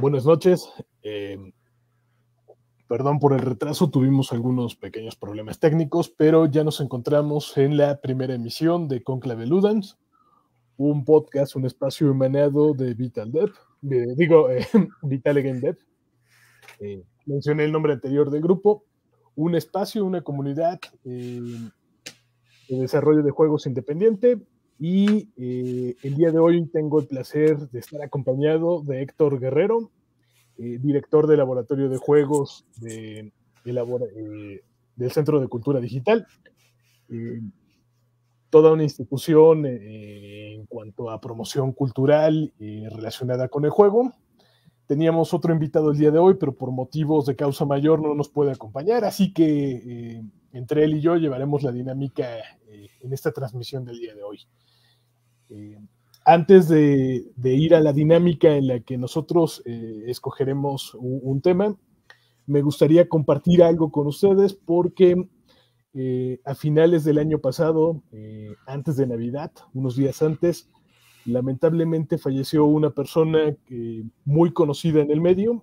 Buenas noches. Eh, perdón por el retraso, tuvimos algunos pequeños problemas técnicos, pero ya nos encontramos en la primera emisión de Conclave Ludens, un podcast, un espacio emanado de Vital Dev, digo, eh, Vital Game Dev. Eh, mencioné el nombre anterior del grupo, un espacio, una comunidad de desarrollo de juegos independiente y eh, el día de hoy tengo el placer de estar acompañado de Héctor Guerrero, eh, director del Laboratorio de Juegos eh, del Centro de Cultura Digital. toda una institución en cuanto a promoción cultural relacionada con el juego. Teníamos otro invitado el día de hoy, pero por motivos de causa mayor no nos puede acompañar, así que entre él y yo llevaremos la dinámica en esta transmisión del día de hoy. Eh, antes de, ir a la dinámica en la que nosotros eh, escogeremos un, tema, me gustaría compartir algo con ustedes porque eh, a finales del año pasado, antes de Navidad, unos días antes, lamentablemente falleció una persona muy conocida en el medio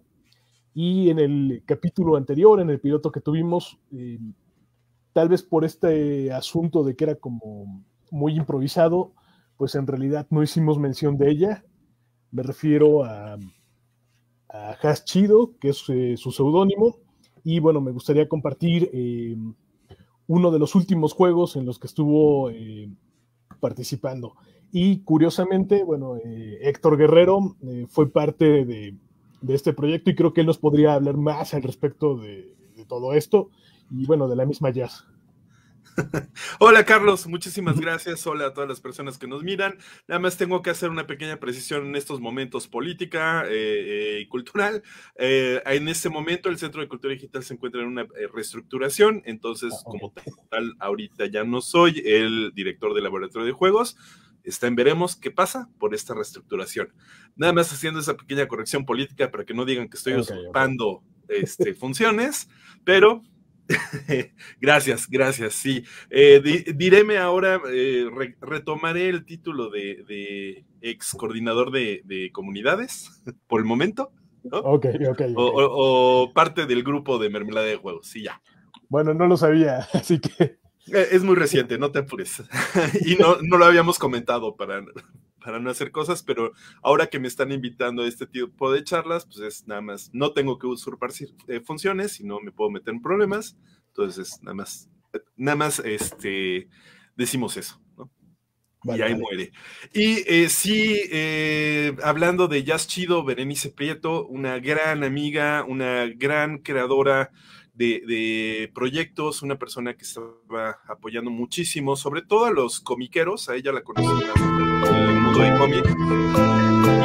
y en el capítulo anterior, en el piloto que tuvimos, tal vez por este asunto de que era como muy improvisado, pues en realidad no hicimos mención de ella. Me refiero a, a Chido, que es eh, su seudónimo. Y bueno, me gustaría compartir eh, uno de los últimos juegos en los que estuvo eh, participando. Y curiosamente, bueno, Héctor Guerrero fue parte de, este proyecto y creo que él nos podría hablar más al respecto de, de todo esto y bueno, de la misma jazz. Hola Carlos, muchísimas gracias. Hola a todas las personas que nos miran. Nada más tengo que hacer una pequeña precisión en estos momentos política eh, eh, y cultural. Eh, en este momento el Centro de Cultura Digital se encuentra en una reestructuración, entonces ah, como tal ahorita ya no soy el director del laboratorio de juegos. Está en veremos qué pasa por esta reestructuración. Nada más haciendo esa pequeña corrección política para que no digan que estoy usurpando Este, funciones, pero gracias, gracias, sí. Eh, diréme ahora, eh, retomaré el título de, ex coordinador de, comunidades por el momento. Ok, O, o, parte del grupo de mermelada de juegos, sí, ya. Bueno, no lo sabía, así que eh, es muy reciente, no te apures. y no, no lo habíamos comentado para, para no hacer cosas, pero ahora que me están invitando a este tipo de charlas, pues es nada más, no tengo que usurpar eh, funciones, no me puedo meter en problemas. Entonces, nada más, nada más este, decimos eso. y ahí muere. Y eh, sí, hablando de Jazz Chido, Berenice Prieto, una gran amiga, una gran creadora de, proyectos, una persona que estaba apoyando muchísimo, sobre todo a los comiqueros, a ella la conocía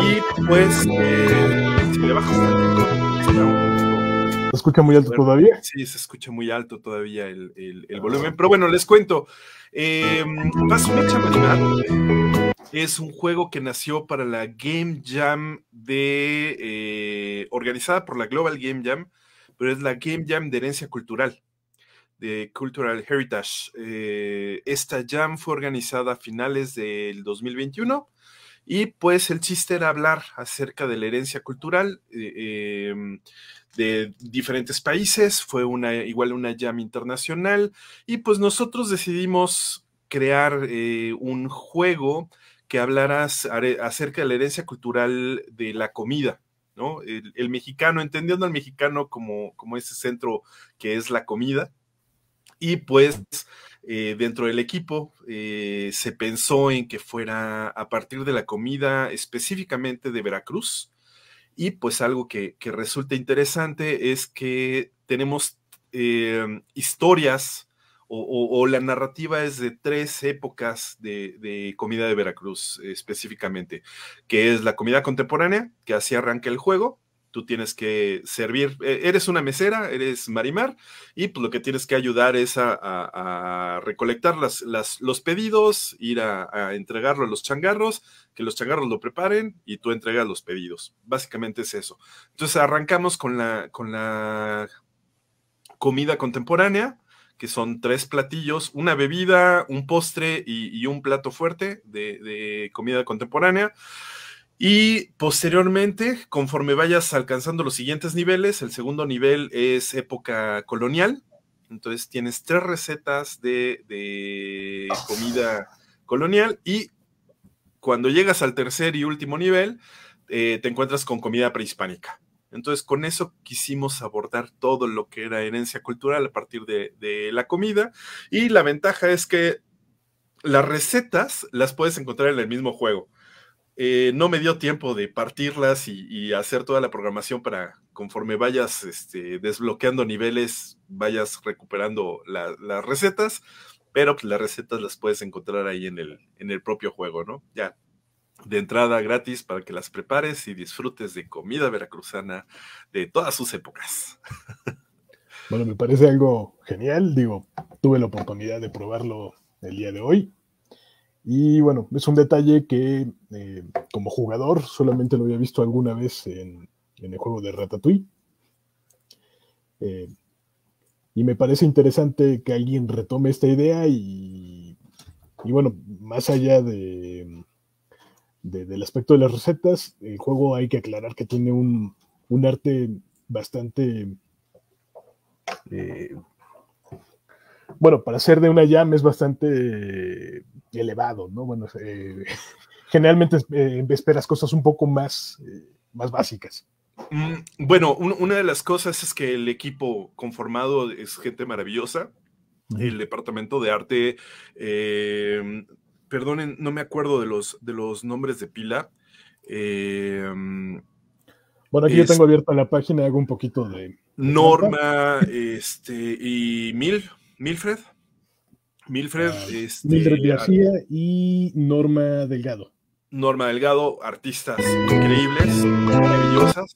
Y pues, eh, le ¿Se escucha muy alto todavía? Sí, se escucha muy alto todavía el, el, volumen. Pero bueno, les cuento. Eh, Paso Mecha es un juego que nació para la Game Jam de. Eh, organizada por la Global Game Jam pero es la Game Jam de herencia cultural, de Cultural Heritage. Eh, esta jam fue organizada a finales del 2021 y pues el chiste era hablar acerca de la herencia cultural eh, em, de diferentes países. Fue una, igual una jam internacional y pues nosotros decidimos crear eh, un juego que hablaras acerca de la herencia cultural de la comida. El, mexicano, entendiendo al mexicano como, como ese centro que es la comida. Y pues eh, dentro del equipo eh, se pensó en que fuera a partir de la comida específicamente de Veracruz. Y pues algo que, resulta interesante es que tenemos eh, historias o, la narrativa es de tres épocas de, comida de Veracruz específicamente, que es la comida contemporánea, que así arranca el juego. Tú tienes que servir, e, eres una mesera, eres marimar, y pues lo que tienes que ayudar es a, recolectar los pedidos, ir a, entregarlo a los changarros, que los changarros lo preparen y tú entregas los pedidos. Básicamente es eso. Entonces arrancamos con la, con la comida contemporánea, que son tres platillos, una bebida, un postre y, un plato fuerte de, comida contemporánea. Y posteriormente, conforme vayas alcanzando los siguientes niveles, el segundo nivel es época colonial. Entonces tienes tres recetas de, comida colonial y cuando llegas al tercer y último nivel, eh, te encuentras con comida prehispánica. Entonces, con eso quisimos abordar todo lo que era herencia cultural a partir de, la comida. Y la ventaja es que las recetas las puedes encontrar en el mismo juego. Eh, no me dio tiempo de partirlas y, hacer toda la programación para conforme vayas este, desbloqueando niveles, vayas recuperando las recetas, pero las recetas las puedes encontrar ahí en el, en el propio juego, ¿no? Ya de entrada gratis para que las prepares y disfrutes de comida veracruzana de todas sus épocas. Bueno, me parece algo genial, digo, tuve la oportunidad de probarlo el día de hoy. Y bueno, es un detalle que eh, como jugador solamente lo había visto alguna vez en, el juego de Ratatouille. Eh, y me parece interesante que alguien retome esta idea y, y bueno, más allá de, del aspecto de las recetas. El juego hay que aclarar que tiene un, arte bastante... Eh, bueno, para ser de una llama es bastante elevado, ¿no? Bueno, eh, generalmente eh, esperas cosas un poco más, más básicas. Mm, bueno, una de las cosas es que el equipo conformado es gente maravillosa. El departamento de arte perdonen, no me acuerdo de los, de los nombres de pila. Em, bueno, aquí yo tengo abierta la página, y hago un poquito de. Norma, este, y Mil, Milfred. Milfred, ah, este, García y Norma Delgado. Norma Delgado, artistas increíbles, maravillosas.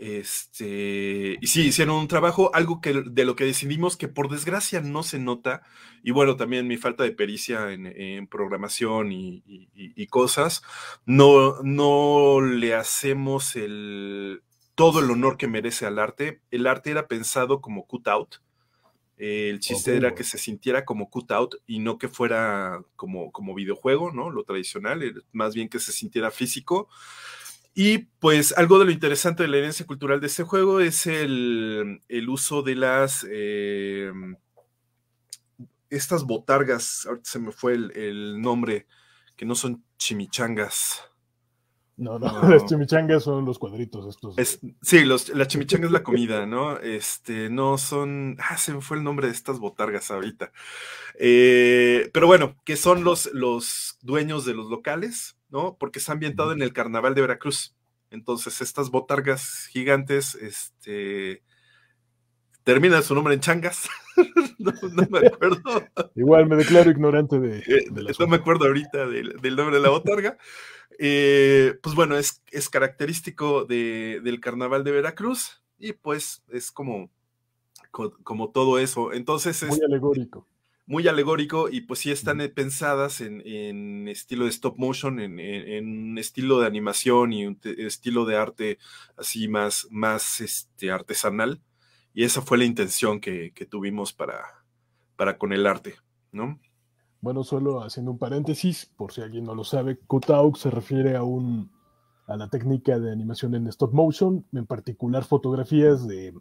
Este, y sí, hicieron un trabajo, algo que, de lo que decidimos que por desgracia no se nota, y bueno, también mi falta de pericia en, programación y, cosas, no, no le hacemos el, todo el honor que merece al arte. El arte era pensado como cut-out, el chiste era que oh. se sintiera como cut-out y no que fuera como, como videojuego, ¿no? Lo tradicional, más bien que se sintiera físico. Y pues algo de lo interesante de la herencia cultural de este juego es el, uso de las... Em, estas botargas, ahorita se me fue el, nombre, que no son chimichangas. No, no, las chimichangas son los cuadritos estos. sí, la chimichanga es la comida, ¿no? Este, no son, ah, se me fue el nombre de estas botargas ahorita. Eh, pero bueno, que son los, los dueños de los locales ¿no? Porque está ambientado en el carnaval de Veracruz. Entonces, estas botargas gigantes, este, termina su nombre en changas. no, me acuerdo. Igual me declaro ignorante de. Eh, no me acuerdo ahorita del, nombre de la botarga. Eh, pues bueno, es, es característico de, del carnaval de Veracruz y pues es como, como, como todo eso. Entonces es. Muy alegórico muy alegórico y pues sí están eh, pensadas en, en estilo de stop motion, en, un estilo de animación y un estilo de arte así más, más este, artesanal. Y esa fue la intención que, tuvimos para, para con el arte, ¿no? Bueno, solo haciendo un paréntesis, por si alguien no lo sabe, cutout se refiere a un a la técnica de animación en stop motion, en particular fotografías de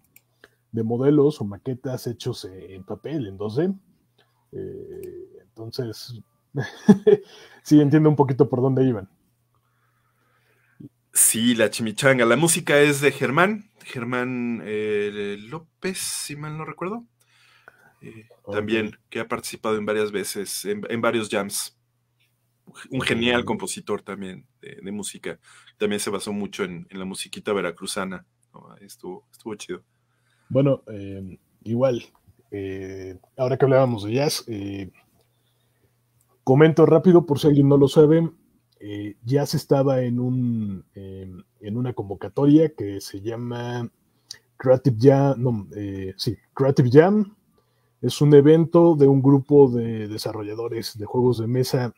modelos o maquetas hechos en papel, en 2D, eh, entonces, sí entiendo un poquito por dónde iban. Sí, la chimichanga. La música es de Germán, Germán eh, López, si mal no recuerdo. Eh, también, que ha participado en varias veces, en, varios jams. Un genial compositor también de, música. También se basó mucho en, la musiquita veracruzana. Estuvo, estuvo chido. Bueno, igual, eh, ahora que hablábamos de jazz, eh, comento rápido por si alguien no lo sabe. Eh, jazz estaba em, en, una convocatoria que se llama Creative Jam, Creative Jam. Es un evento de un grupo de desarrolladores de juegos de mesa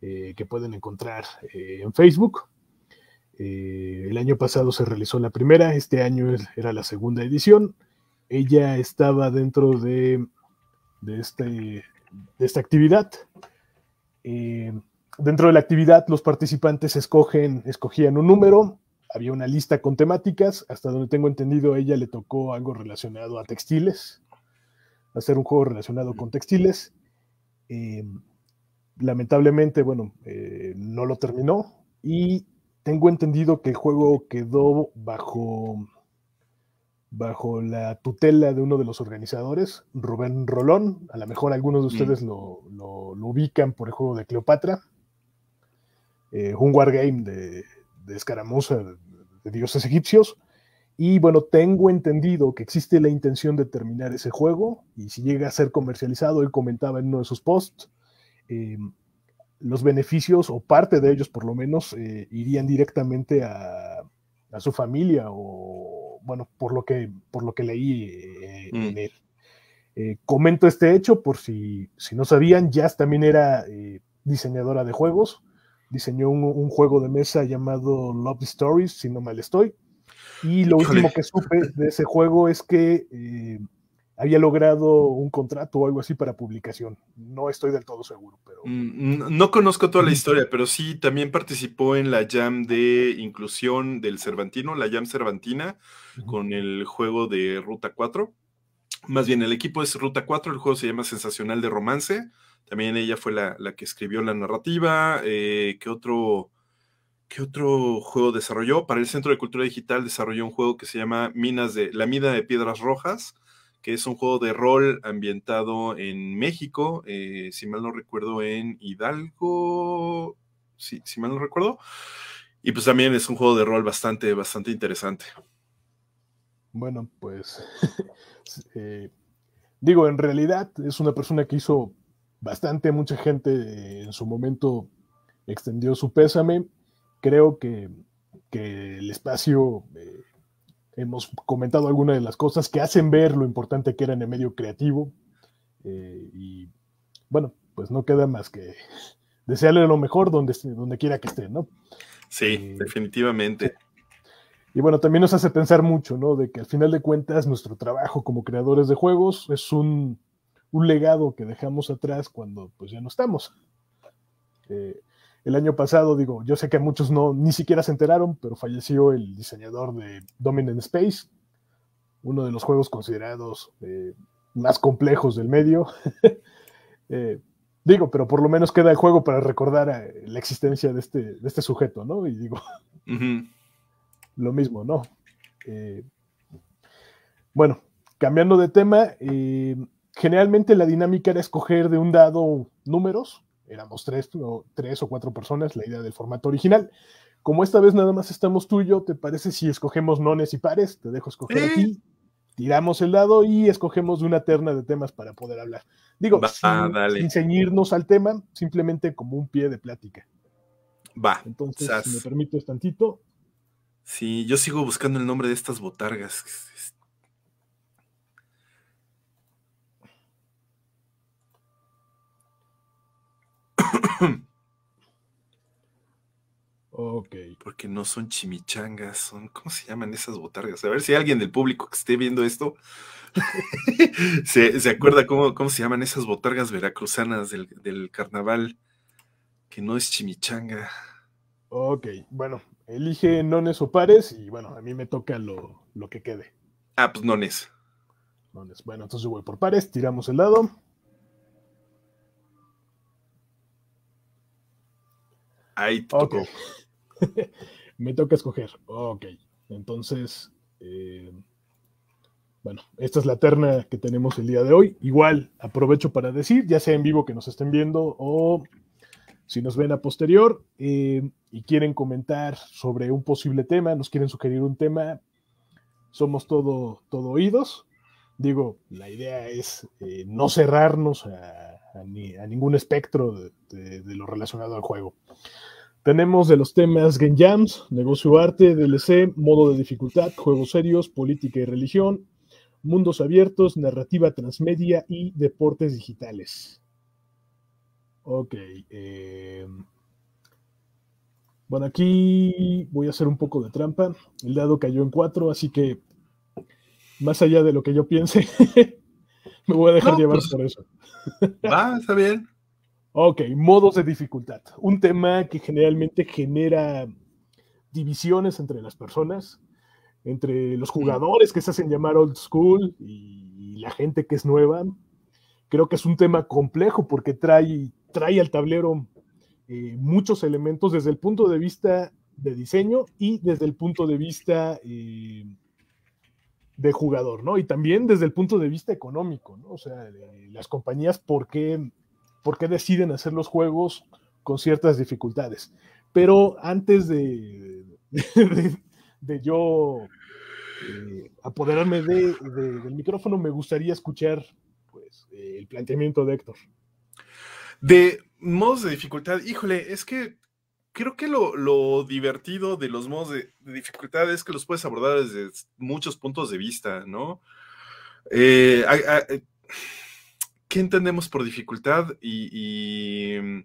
que pueden encontrar en Facebook. el año pasado se realizó la primera, este año er, era la segunda edición ella estaba dentro de, este, esta actividad. Eh, dentro de la actividad, los participantes escogen, escogían un número, había una lista con temáticas, hasta donde tengo entendido, a ella le tocó algo relacionado a textiles, hacer un juego relacionado con textiles. Eh, lamentablemente, bueno, eh, no lo terminó y tengo entendido que el juego quedó bajo bajo la tutela de uno de los organizadores, Rubén Rolón. A lo mejor algunos de ustedes lo, ubican por el juego de Cleopatra, eh, un wargame de, de escaramuza de, dioses egipcios. Y bueno, tengo entendido que existe la intención de terminar ese juego y si llega a ser comercializado, él comentaba en uno de sus posts, eh, los beneficios o parte de ellos por lo menos eh, irían directamente a, a su familia o bueno, por lo que, por lo que leí eh, mm. en él. Eh, comento este hecho por si, si no sabían, Jazz también era eh, diseñadora de juegos, diseñó un, juego de mesa llamado Love Stories, si no mal estoy, y lo último que supe de ese juego es que había logrado un contrato o algo así para publicación. No estoy del todo seguro, pero... Mm, no, conozco toda la historia, pero sí, también participó en la jam de inclusión del Cervantino, la jam Cervantina, con el juego de Ruta 4. Más bien, el equipo es Ruta 4, el juego se llama Sensacional de Romance. También ella fue la, que escribió la narrativa. Eh, ¿Qué otro...? ¿Qué otro juego desarrolló? Para el Centro de Cultura Digital desarrolló un juego que se llama Minas de la Mina de Piedras Rojas, que es un juego de rol ambientado en México, eh, si mal no recuerdo, en Hidalgo, sí, si mal no recuerdo. Y pues también es un juego de rol bastante, bastante interesante. Bueno, pues eh, digo, en realidad es una persona que hizo bastante, mucha gente en su momento extendió su pésame. Creo que, que el espacio eh, Hemos comentado algunas de las cosas que hacen ver lo importante que era en el medio creativo. Eh, y bueno, pues no queda más que desearle lo mejor donde, donde quiera que esté, ¿no? Sí, eh, definitivamente. Y bueno, también nos hace pensar mucho, ¿no? De que al final de cuentas nuestro trabajo como creadores de juegos es un, legado que dejamos atrás cuando pues ya no estamos. Eh, el año pasado, digo, yo sé que muchos no, ni siquiera se enteraron, pero falleció el diseñador de Dominant Space, uno de los juegos considerados eh, más complejos del medio. Eh, digo, pero por lo menos queda el juego para recordar eh, la existencia este, de este, sujeto, ¿no? Y digo, lo mismo, ¿no? bueno, cambiando de tema, generalmente la dinámica era escoger de un dado números éramos tres o, tres o cuatro personas, la idea del formato original. Como esta vez nada más estamos tú ¿te parece si escogemos nones y pares? Te dejo escoger aquí tiramos el dado y escogemos una terna de temas para poder hablar. Digo, sin, ceñirnos al tema, simplemente como un pie de plática. Va. Entonces, si me permites tantito. Sí, yo sigo buscando el nombre de estas botargas. ok. Porque no son chimichangas, son, ¿cómo se llaman esas botargas? A ver si alguien del público que esté viendo esto se, acuerda cómo, se llaman esas botargas veracruzanas del, carnaval, que no es chimichanga. Ok, bueno, elige nones o pares y bueno, a mí me toca lo, que quede. Ah, pues nones. Bueno, entonces yo voy por pares, tiramos el dado. Ahí Me toca escoger. Ok. Entonces, eh, bueno, esta es la terna que tenemos el día de hoy. Igual, aprovecho para decir, ya sea en vivo que nos estén viendo o si nos ven a posterior eh, y quieren comentar sobre un posible tema, nos quieren sugerir un tema, somos todo, todo oídos digo, la idea es eh, no cerrarnos a, ningún espectro de, lo relacionado al juego. Tenemos de los temas Game Jams, negocio arte, DLC, modo de dificultad, juegos serios, política y religión, mundos abiertos, narrativa transmedia y deportes digitales. Ok. Em, bueno, aquí voy a hacer un poco de trampa. El dado cayó en cuatro, así que más allá de lo que yo piense, me voy a dejar llevar pues, por eso. va, está bien. Ok, modos de dificultad. Un tema que generalmente genera divisiones entre las personas, entre los jugadores que se hacen llamar old school y la gente que es nueva. Creo que es un tema complejo porque trae, trae al tablero eh, muchos elementos desde el punto de vista de diseño y desde el punto de vista eh, de jugador, ¿no? Y también desde el punto de vista económico, ¿no? O sea, las compañías, ¿por qué, deciden hacer los juegos con ciertas dificultades? Pero antes de, de, yo eh, apoderarme de, del micrófono, me gustaría escuchar pues, el planteamiento de Héctor. De modos de dificultad, híjole, es que creo que lo, divertido de los modos de, dificultad es que los puedes abordar desde muchos puntos de vista, ¿no? Eh, eh, ¿Qué entendemos por dificultad y, mm,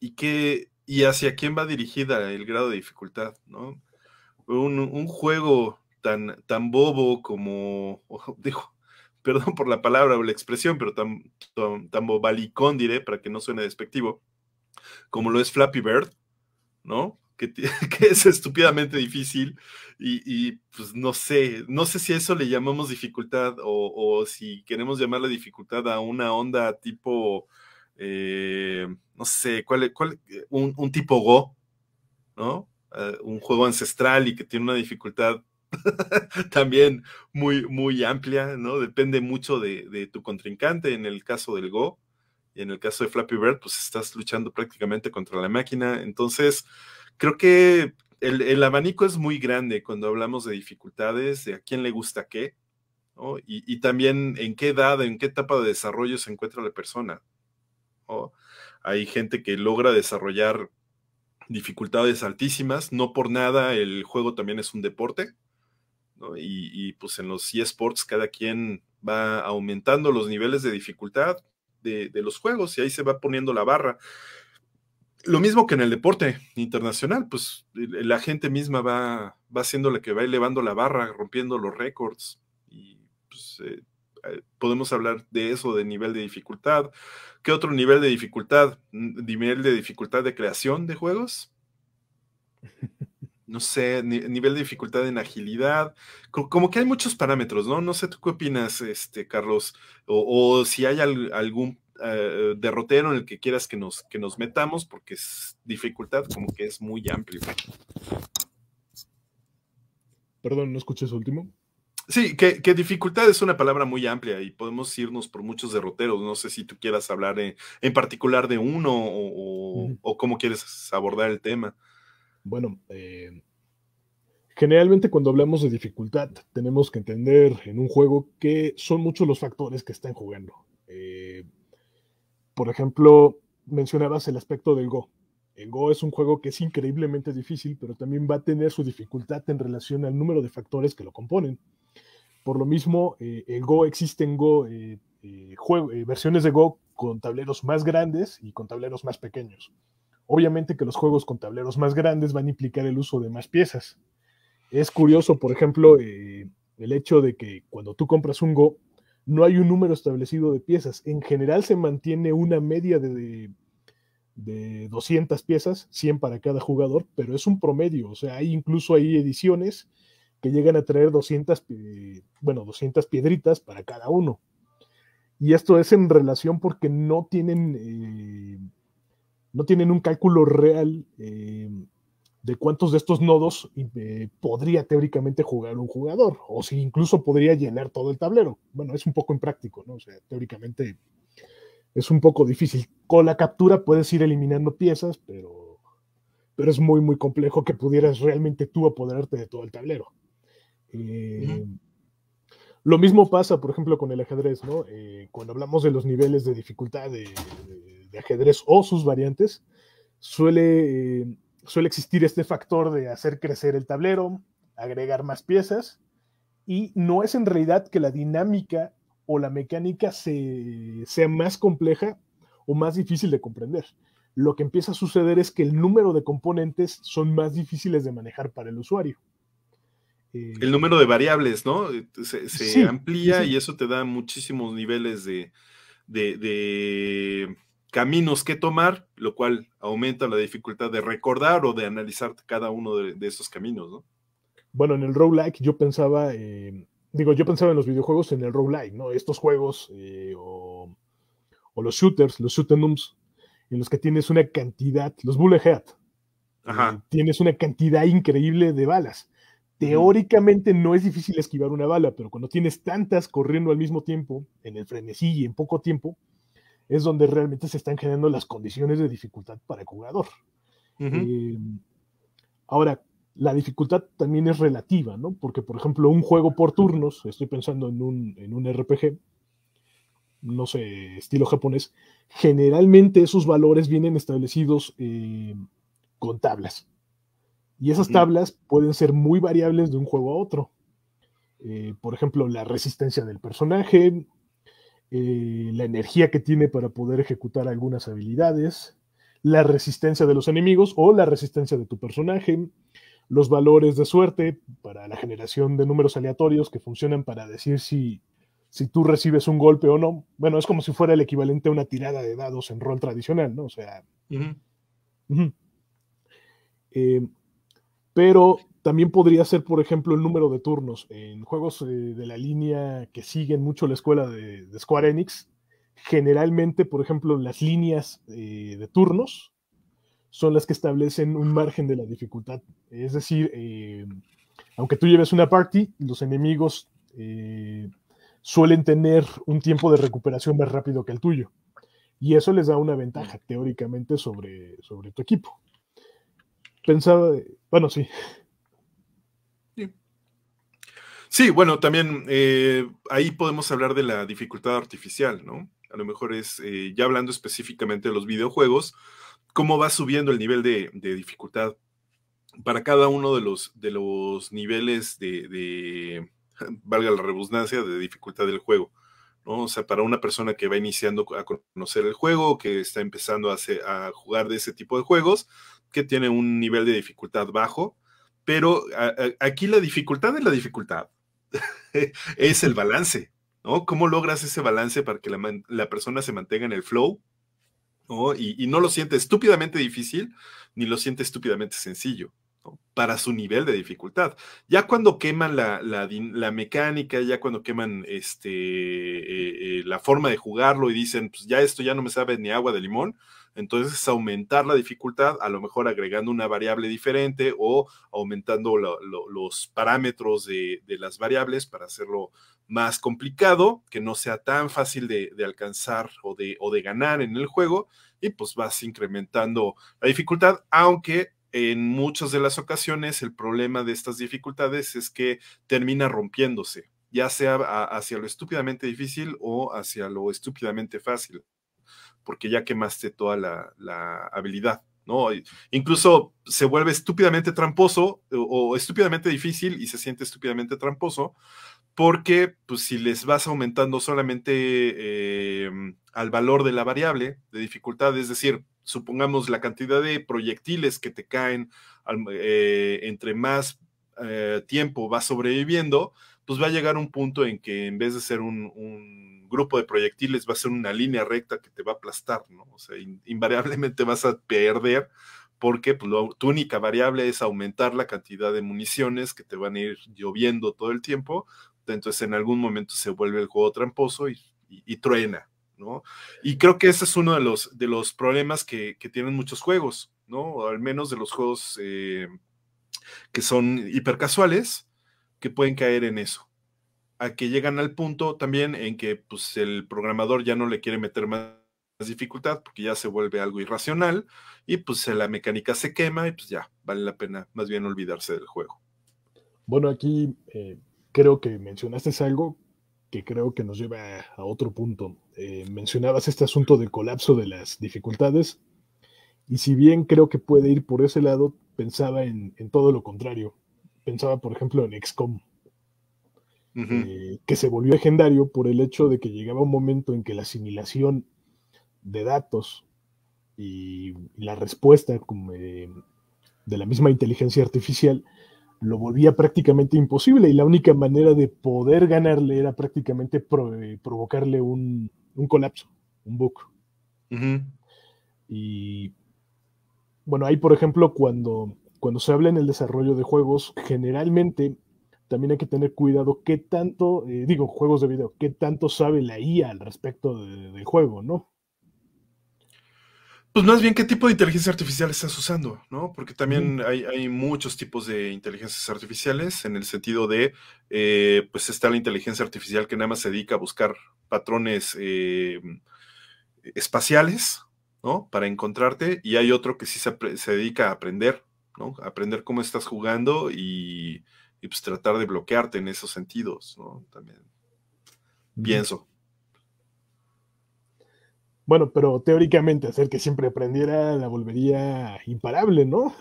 y, qué, y hacia quién va dirigida el grado de dificultad, ¿no? Un, juego tan, tan bobo como, perdón por la palabra o la expresión, pero tan, tan, tan bobalicón diré para que no suene despectivo como lo es Flappy Bird, ¿no? Que, es estúpidamente difícil y, pues no sé, no sé si eso le llamamos dificultad o, si queremos llamar la dificultad a una onda tipo, eh, no sé, ¿cuál, cuál un, tipo Go, ¿no? Eh, un juego ancestral y que tiene una dificultad también muy, muy amplia, ¿no? Depende mucho de, tu contrincante en el caso del Go. Y en el caso de Flappy Bird, pues estás luchando prácticamente contra la máquina. Entonces, creo que el, abanico es muy grande cuando hablamos de dificultades, de a quién le gusta qué, y, también en qué edad, en qué etapa de desarrollo se encuentra la persona. Hay gente que logra desarrollar dificultades altísimas, no por nada el juego también es un deporte. Y, y, pues en los eSports cada quien va aumentando los niveles de dificultad de, los juegos y ahí se va poniendo la barra lo mismo que en el deporte internacional, pues la gente misma va, va haciendo la que va elevando la barra, rompiendo los récords. Y pues, eh, eh, podemos hablar de eso, de nivel de dificultad. ¿Qué otro nivel de dificultad? ¿Nivel de dificultad de creación de juegos? no sé, nivel de dificultad en agilidad, como, que hay muchos parámetros, ¿no? No sé, ¿tú qué opinas, este, Carlos? O, si hay algún eh, derrotero en el que quieras que nos, que nos metamos, porque es dificultad como que es muy amplio. Perdón, no escuché eso último. Sí, que, dificultad es una palabra muy amplia y podemos irnos por muchos derroteros. No sé si tú quieras hablar eh, en, particular de uno o, cómo quieres abordar el tema. Bueno, eh, generalmente cuando hablamos de dificultad tenemos que entender en un juego que son muchos los factores que están jugando. Eh, por ejemplo, mencionabas el aspecto del Go. El Go es un juego que es increíblemente difícil, pero también va a tener su dificultad en relación al número de factores que lo componen. Por lo mismo, eh, el Go existen Go versiones de Go con tableros más grandes y con tableros más pequeños. Obviamente que los juegos con tableros más grandes van a implicar el uso de más piezas. Es curioso, por ejemplo, eh, el hecho de que cuando tú compras un Go, no hay un número establecido de piezas. En general se mantiene una media de, 200 piezas, 100 para cada jugador, pero es un promedio. O sea, hay incluso hay ediciones que llegan a traer 200, bueno, 200 piedritas para cada uno. Y esto es en relación porque no tienen eh, no tienen un cálculo real eh, de cuántos de estos nodos eh, podría teóricamente jugar un jugador, o si incluso podría llenar todo el tablero. Bueno, es un poco impráctico, ¿no? O sea, teóricamente es un poco difícil. Con la captura puedes ir eliminando piezas, pero, pero es muy, muy complejo que pudieras realmente tú apoderarte de todo el tablero. Eh, lo mismo pasa, por ejemplo, con el ajedrez, ¿no? cuando hablamos de los niveles de dificultad de, de ajedrez o sus variantes, suele, eh, suele existir este factor de hacer crecer el tablero, agregar más piezas, y no es en realidad que la dinámica o la mecánica se, sea más compleja o más difícil de comprender. Lo que empieza a suceder es que el número de componentes son más difíciles de manejar para el usuario. Eh, el número de variables, ¿no? Se, amplía y eso te da muchísimos niveles de caminos que tomar, lo cual aumenta la dificultad de recordar o de analizar cada uno de, esos caminos, ¿no? Bueno, en el roguelike yo pensaba, eh, digo, yo pensaba en los videojuegos en el roguelike, ¿no? Estos juegos eh, o, los shooters, los and en los que tienes una cantidad, los bullet head, eh, tienes una cantidad increíble de balas. Teóricamente no es difícil esquivar una bala, pero cuando tienes tantas corriendo al mismo tiempo, en el frenesí y en poco tiempo, es donde realmente se están generando las condiciones de dificultad para el jugador. Eh, ahora, la dificultad también es relativa, ¿no? Porque, por ejemplo, un juego por turnos, estoy pensando en un, RPG, no sé, estilo japonés, generalmente esos valores vienen establecidos eh, con tablas. Y esas tablas pueden ser muy variables de un juego a otro. Eh, por ejemplo, la resistencia del personaje, eh, la energía que tiene para poder ejecutar algunas habilidades, la resistencia de los enemigos o la resistencia de tu personaje, los valores de suerte para la generación de números aleatorios que funcionan para decir si, si tú recibes un golpe o no. Bueno, es como si fuera el equivalente a una tirada de dados en rol tradicional, ¿no? O sea. Eh, pero también podría ser, por ejemplo, el número de turnos. En juegos eh, de la línea que siguen mucho la escuela de, Square Enix, generalmente, por ejemplo, las líneas eh, de turnos son las que establecen un margen de la dificultad. Es decir, eh, aunque tú lleves una party, los enemigos suelen tener un tiempo de recuperación más rápido que el tuyo. Y eso les da una ventaja teóricamente sobre, sobre tu equipo. Pensaba, bueno, sí, Sí, bueno, también eh, ahí podemos hablar de la dificultad artificial, ¿no? A lo mejor es, eh, ya hablando específicamente de los videojuegos, cómo va subiendo el nivel de, dificultad para cada uno de los, de los niveles de, valga la redundancia, de dificultad del juego. ¿no? O sea, para una persona que va iniciando a conocer el juego, que está empezando a, jugar de ese tipo de juegos, que tiene un nivel de dificultad bajo, pero aquí la dificultad es la dificultad, es el balance, ¿no? ¿Cómo logras ese balance para que la, persona se mantenga en el flow? Y, no lo siente estúpidamente difícil, ni lo siente estúpidamente sencillo, para su nivel de dificultad. Ya cuando queman la, mecánica, ya cuando queman este, eh, eh, la forma de jugarlo y dicen, pues ya esto ya no me sabe ni agua de limón, entonces, es aumentar la dificultad, a lo mejor agregando una variable diferente o aumentando los parámetros de, las variables para hacerlo más complicado, que no sea tan fácil de, alcanzar o de, o de ganar en el juego, y pues vas incrementando la dificultad, aunque en muchas de las ocasiones el problema de estas dificultades es que termina rompiéndose, ya sea hacia lo estúpidamente difícil o hacia lo estúpidamente fácil porque ya quemaste toda la, habilidad. ¿no? Incluso se vuelve estúpidamente tramposo eh, o, estúpidamente difícil y se siente estúpidamente tramposo porque pues, si les vas aumentando solamente em, al valor de la variable de dificultad, es decir, supongamos la cantidad de proyectiles que te caen eh, entre más eh, tiempo vas sobreviviendo, pues va a llegar un punto en que en vez de ser un, grupo de proyectiles, va a ser una línea recta que te va a aplastar, ¿no? O sea, invariablemente vas a perder porque pues, tu única variable es aumentar la cantidad de municiones que te van a ir lloviendo todo el tiempo, entonces en algún momento se vuelve el juego tramposo y, truena, ¿no? Y creo que ese es uno de los, de los problemas que, tienen muchos juegos, ¿no? O al menos de los juegos eh, que son hipercasuales, que pueden caer en eso, a que llegan al punto también en que pues, el programador ya no le quiere meter más dificultad porque ya se vuelve algo irracional y pues la mecánica se quema y pues ya vale la pena más bien olvidarse del juego. Bueno, aquí eh, creo que mencionaste algo que creo que nos lleva a otro punto. Eh, mencionabas este asunto del colapso de las dificultades y si bien creo que puede ir por ese lado, pensaba en todo lo contrario pensaba, por ejemplo, en XCOM, eh, que se volvió legendario por el hecho de que llegaba un momento en que la asimilación de datos y la respuesta de la misma inteligencia artificial lo volvía prácticamente imposible y la única manera de poder ganarle era prácticamente eh, provocarle un, colapso, un bug. Y bueno, ahí por ejemplo cuando cuando se habla en el desarrollo de juegos, generalmente también hay que tener cuidado qué tanto, eh, digo, juegos de video, qué tanto sabe la IA al respecto del juego, ¿no? Pues más bien qué tipo de inteligencia artificial estás usando, ¿no? Porque también hay, muchos tipos de inteligencias artificiales en el sentido de, eh, pues está la inteligencia artificial que nada más se dedica a buscar patrones eh, espaciales, ¿no? Para encontrarte, y hay otro que sí se, se dedica a aprender Aprender cómo estás jugando y, pues, tratar de bloquearte en esos sentidos, ¿no? También pienso. Bueno, pero teóricamente hacer que siempre aprendiera la volvería imparable, ¿no?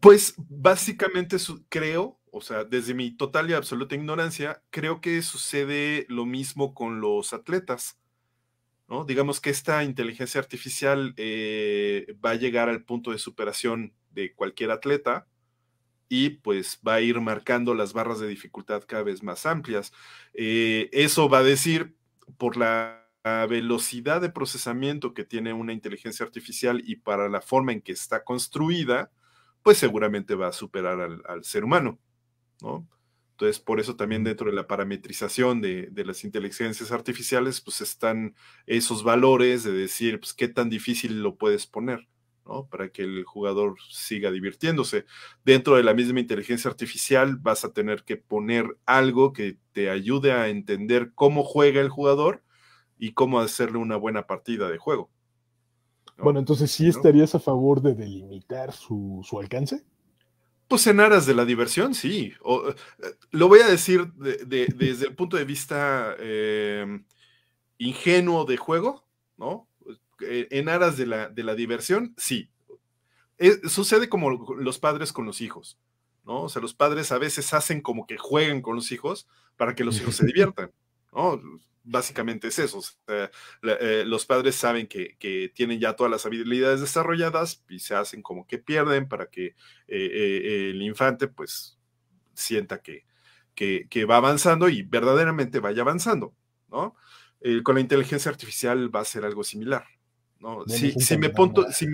Pues básicamente creo, o sea, desde mi total y absoluta ignorancia, creo que sucede lo mismo con los atletas. Digamos que esta inteligencia artificial eh, va a llegar al punto de superación de cualquier atleta y pues va a ir marcando las barras de dificultad cada vez más amplias. Eh, eso va a decir, por la velocidad de procesamiento que tiene una inteligencia artificial y para la forma en que está construida, pues seguramente va a superar al, al ser humano, ¿no? Entonces, por eso también dentro de la parametrización de, las inteligencias artificiales, pues están esos valores de decir, pues qué tan difícil lo puedes poner, ¿no? Para que el jugador siga divirtiéndose. Dentro de la misma inteligencia artificial vas a tener que poner algo que te ayude a entender cómo juega el jugador y cómo hacerle una buena partida de juego. Bueno, entonces sí estarías a favor de delimitar su alcance. Pues en aras de la diversión, sí. Eh, lo voy a decir desde el punto de vista eh, ingenuo de juego, ¿no? Eh, en aras de la, diversión, sí. sucede como los padres con los hijos, ¿no? O sea, los padres a veces hacen como que jueguen con los hijos para que los hijos se diviertan, ¿no? básicamente es eso. Eh, los padres saben que, tienen ya todas las habilidades desarrolladas y se hacen como que pierden para que eh, eh, el infante pues sienta que, que, va avanzando y verdaderamente vaya avanzando, ¿no? con la inteligencia artificial va a ser algo similar. ¿no? me si me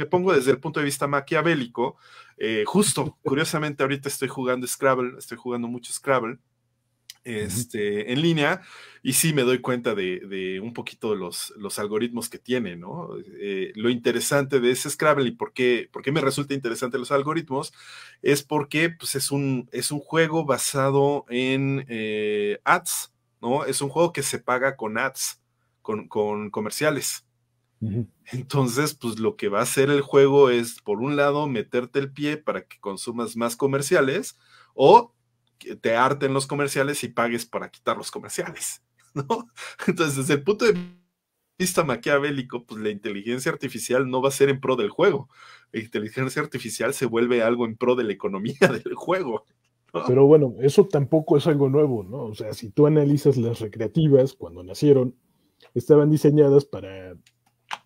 pongo desde el punto de vista maquiavélico, justo, curiosamente ahorita estoy jugando Scrabble, estoy jugando mucho Scrabble, este, en línea, y sí me doy cuenta de, un poquito los, los, algoritmos que tiene, ¿no? Eh, lo interesante de ese Scrabble y por qué, me resulta interesante los algoritmos es porque pues, es, un, es un juego basado en eh, ads, ¿no? Es un juego que se paga con ads, con, comerciales. Entonces, pues lo que va a hacer el juego es, por un lado, meterte el pie para que consumas más comerciales o te en los comerciales y pagues para quitar los comerciales, Entonces, desde el punto de vista maquiavélico, pues la inteligencia artificial no va a ser en pro del juego. La inteligencia artificial se vuelve algo en pro de la economía del juego. Pero bueno, eso tampoco es algo nuevo, ¿no? O sea, si tú analizas las recreativas cuando nacieron, estaban diseñadas para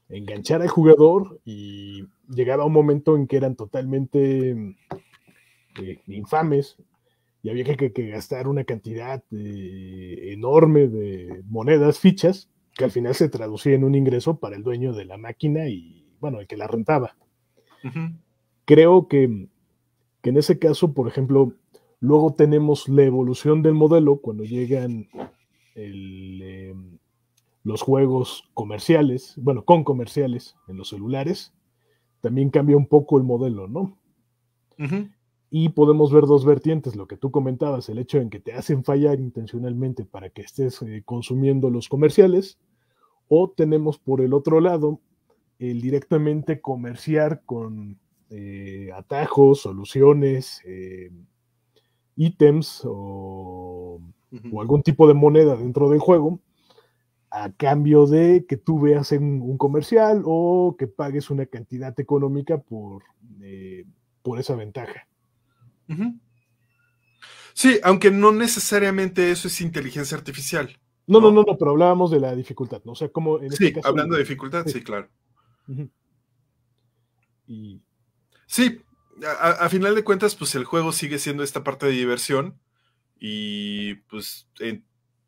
enganchar al jugador y llegaba un momento en que eran totalmente eh, infames, y había que, gastar una cantidad eh, enorme de monedas, fichas, que al final se traducía en un ingreso para el dueño de la máquina y, bueno, el que la rentaba. Creo que, que, en ese caso, por ejemplo, luego tenemos la evolución del modelo cuando llegan em, los juegos comerciales, bueno, con comerciales en los celulares, también cambia un poco el modelo, ¿no? Uh y podemos ver dos vertientes, lo que tú comentabas, el hecho en que te hacen fallar intencionalmente para que estés eh, consumiendo los comerciales, o tenemos por el otro lado el directamente comerciar con eh, atajos, soluciones, eh, ítems o, algún tipo de moneda dentro del juego a cambio de que tú veas un comercial o que pagues una cantidad económica por, por esa ventaja. Sí, aunque no necesariamente eso es inteligencia artificial. No, no, no, no, pero hablábamos de la dificultad, ¿no? O sea, como en este sí, hablando de dificultad, sí, claro. Sí, a, a, final de cuentas, pues el juego sigue siendo esta parte de diversión y pues en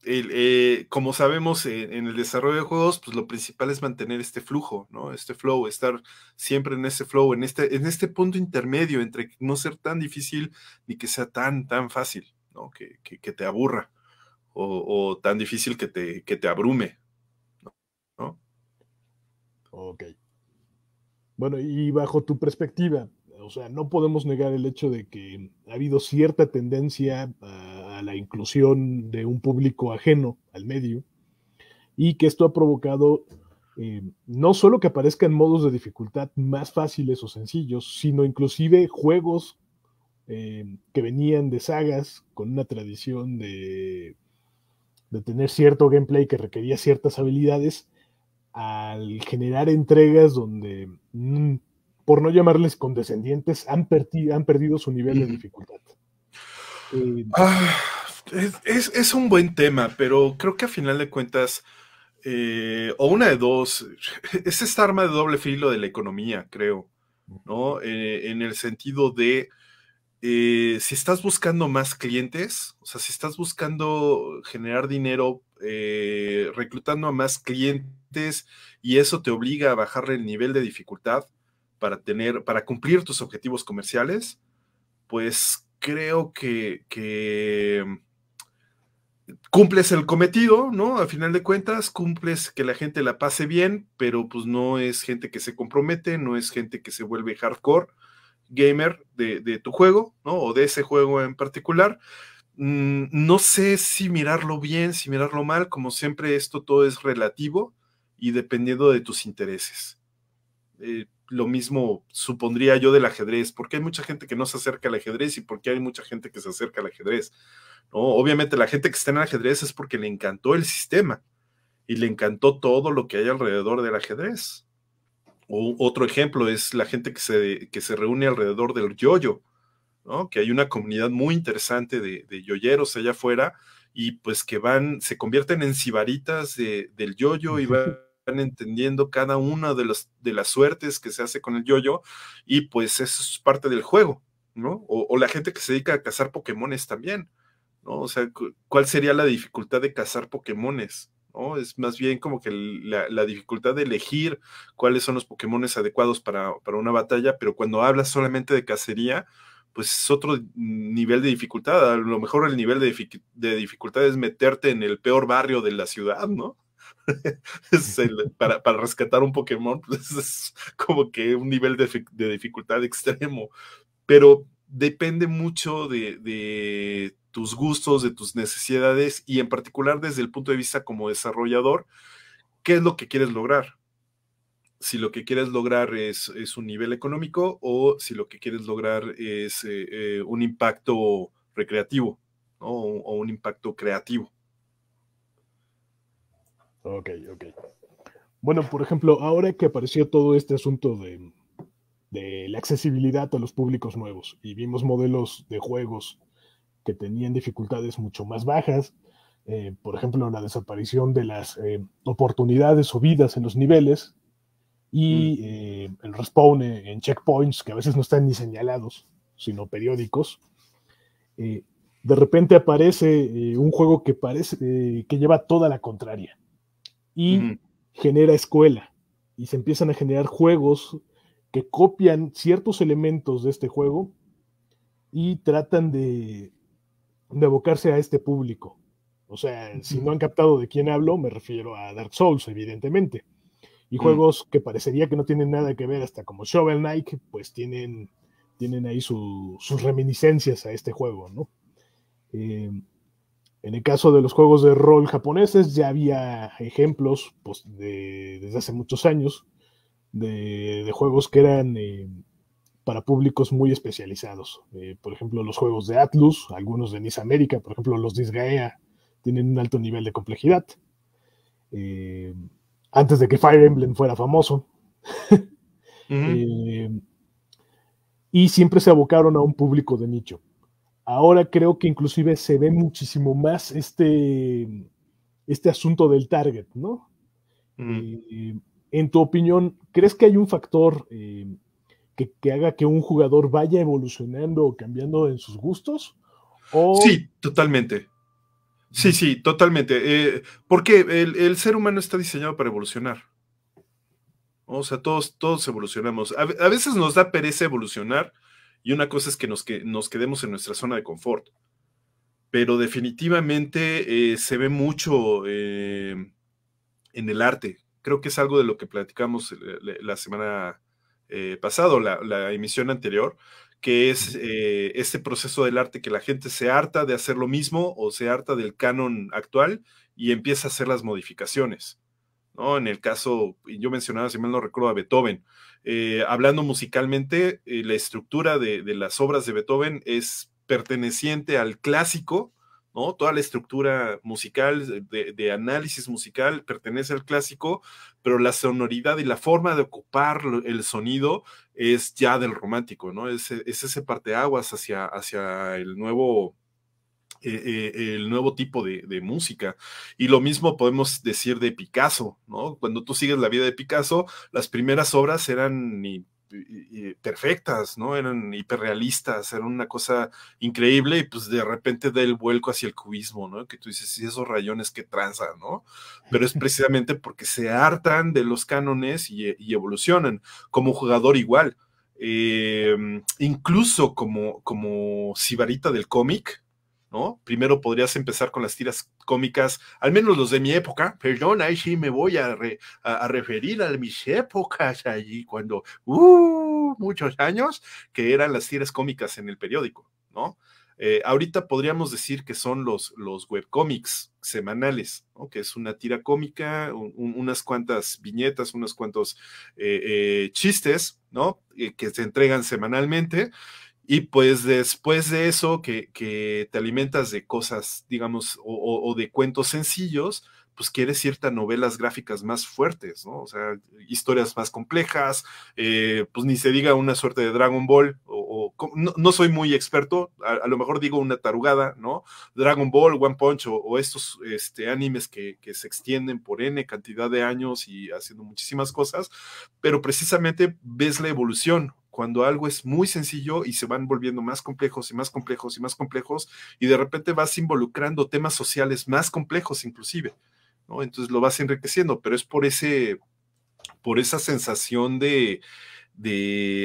eh, como sabemos eh, en el desarrollo de juegos, pues lo principal es mantener este flujo, ¿no? Este flow, estar siempre en ese flow, en este, en este punto intermedio entre no ser tan difícil ni que sea tan, tan fácil, ¿no? Que, te aburra o, tan difícil que te, que te abrume, Ok. Bueno, y bajo tu perspectiva, o sea, no podemos negar el hecho de que ha habido cierta tendencia a, la inclusión de un público ajeno al medio y que esto ha provocado eh, no solo que aparezcan modos de dificultad más fáciles o sencillos, sino inclusive juegos eh, que venían de sagas con una tradición de, de tener cierto gameplay que requería ciertas habilidades, al generar entregas donde mm, por no llamarles condescendientes, han, han perdido su nivel de dificultad. Ah, es, un buen tema, pero creo que a final de cuentas, eh, o una de dos, es esta arma de doble filo de la economía, creo, ¿no? Eh, en el sentido de, eh, si estás buscando más clientes, o sea, si estás buscando generar dinero reclutando a más clientes y eso te obliga a bajar el nivel de dificultad, para tener, para cumplir tus objetivos comerciales, pues creo que, mm, cumples el cometido, ¿no? Al final de cuentas, cumples que la gente la pase bien, pero pues no es gente que se compromete, no es gente que se vuelve hardcore gamer de, tu juego, ¿no? O de ese juego en particular. Mm, no sé si mirarlo bien, si mirarlo mal, como siempre esto todo es relativo y dependiendo de tus intereses. Eh, lo mismo supondría yo del ajedrez, porque hay mucha gente que no se acerca al ajedrez y porque hay mucha gente que se acerca al ajedrez. ¿no? Obviamente la gente que está en el ajedrez es porque le encantó el sistema y le encantó todo lo que hay alrededor del ajedrez. otro ejemplo es la gente que se, se reúne alrededor del yoyo, ¿no? que hay una comunidad muy interesante de, yoyeros allá afuera y pues que van, se convierten en cibaritas del yoyo y van entendiendo cada una de las, de las suertes que se hace con el yoyo, -yo, y pues eso es parte del juego, ¿no? O, la gente que se dedica a cazar Pokémones también, ¿no? O sea, ¿cuál sería la dificultad de cazar Pokémones? ¿no? Es más bien como que la, dificultad de elegir cuáles son los Pokémones adecuados para, para una batalla, pero cuando hablas solamente de cacería, pues es otro nivel de dificultad. A lo mejor el nivel de, dificultad es meterte en el peor barrio de la ciudad, ¿no? para, rescatar un Pokémon, pues, es como que un nivel de, dificultad extremo. Pero depende mucho de, tus gustos, de tus necesidades y en particular desde el punto de vista como desarrollador, ¿qué es lo que quieres lograr? Si lo que quieres lograr es, un nivel económico o si lo que quieres lograr es eh, eh, un impacto recreativo o un impacto creativo. Ok, ok. Bueno, por ejemplo, ahora que apareció todo este asunto de, la accesibilidad a los públicos nuevos y vimos modelos de juegos que tenían dificultades mucho más bajas, eh, por ejemplo, la desaparición de las eh, oportunidades o vidas en los niveles y mm. eh, el respawn en checkpoints que a veces no están ni señalados, sino periódicos. de repente aparece un juego que parece que lleva toda la contraria y genera escuela. Y se empiezan a generar juegos que copian ciertos elementos de este juego y tratan de, de abocarse a este público. O sea, si no han captado de quién hablo, me refiero a Dark Souls, evidentemente. Y mm. juegos que parecería que no tienen nada que ver, hasta como Shovel Knight, pues tienen, tienen ahí sus reminiscencias a este juego, ¿no? Eh, en el caso de los juegos de rol japoneses ya había ejemplos pues, desde hace muchos años de, juegos que eran eh, para públicos muy especializados. Eh, por ejemplo, los juegos de Atlus, algunos de Nice América, por ejemplo, los Disgaea, tienen un alto nivel de complejidad. Eh, antes de que Fire Emblem fuera famoso. y siempre se abocaron a un público de nicho. Ahora creo que inclusive se ve muchísimo más este, este asunto del target, ¿no? Mm. Eh, en tu opinión, ¿crees que hay un factor eh, que, haga que un jugador vaya evolucionando o cambiando en sus gustos? Sí, totalmente. Sí, sí, totalmente. Eh, porque el, ser humano está diseñado para evolucionar. O sea, todos, todos evolucionamos. a veces nos da pereza evolucionar y una cosa es que nos, nos quedemos en nuestra zona de confort. Pero definitivamente eh, se ve mucho eh, en el arte. Creo que es algo de lo que platicamos eh, la semana pasada, la, emisión anterior, que es este proceso del arte que la gente se harta de hacer lo mismo o se harta del canon actual y empieza a hacer las modificaciones. ¿no? En el caso, yo mencionaba, si mal no recuerdo, a Beethoven, eh, hablando musicalmente, eh, la estructura de, las obras de Beethoven es perteneciente al clásico, ¿no? Toda la estructura musical, de, análisis musical, pertenece al clásico, pero la sonoridad y la forma de ocupar el sonido es ya del romántico, ¿no? Es, es ese parteaguas hacia, hacia el nuevo eh, eh, el nuevo tipo de, música. Y lo mismo podemos decir de Picasso, ¿no? Cuando tú sigues la vida de Picasso, las primeras obras eran perfectas, ¿no? Eran hiperrealistas, eran una cosa increíble y pues de repente da el vuelco hacia el cubismo, ¿no? Que tú dices, y esos rayones que tranzan, ¿no? Pero es precisamente porque se hartan de los cánones y, evolucionan. Como jugador igual. Em, incluso como, como sibarita del cómic, Primero podrías empezar con las tiras cómicas, al menos los de mi época, perdón, ahí sí me voy a, a, referir a mis épocas allí cuando, uh, muchos años, que eran las tiras cómicas en el periódico, ¿no? Eh, ahorita podríamos decir que son los, los webcómics semanales, que es una tira cómica, unas cuantas viñetas, unos cuantos eh, eh, chistes, ¿no? que se entregan semanalmente y pues después de eso, que, que te alimentas de cosas, digamos, o, de cuentos sencillos, pues quieres ciertas novelas gráficas más fuertes, ¿no? O sea, historias más complejas, eh, pues ni se diga una suerte de Dragon Ball, o, no, soy muy experto, a, lo mejor digo una tarugada, ¿no? Dragon Ball, One Punch, o, estos este, animes que, que se extienden por N cantidad de años y haciendo muchísimas cosas, pero precisamente ves la evolución, cuando algo es muy sencillo y se van volviendo más complejos y más complejos y más complejos, y de repente vas involucrando temas sociales más complejos inclusive, ¿no? Entonces lo vas enriqueciendo, pero es por ese, por esa sensación de,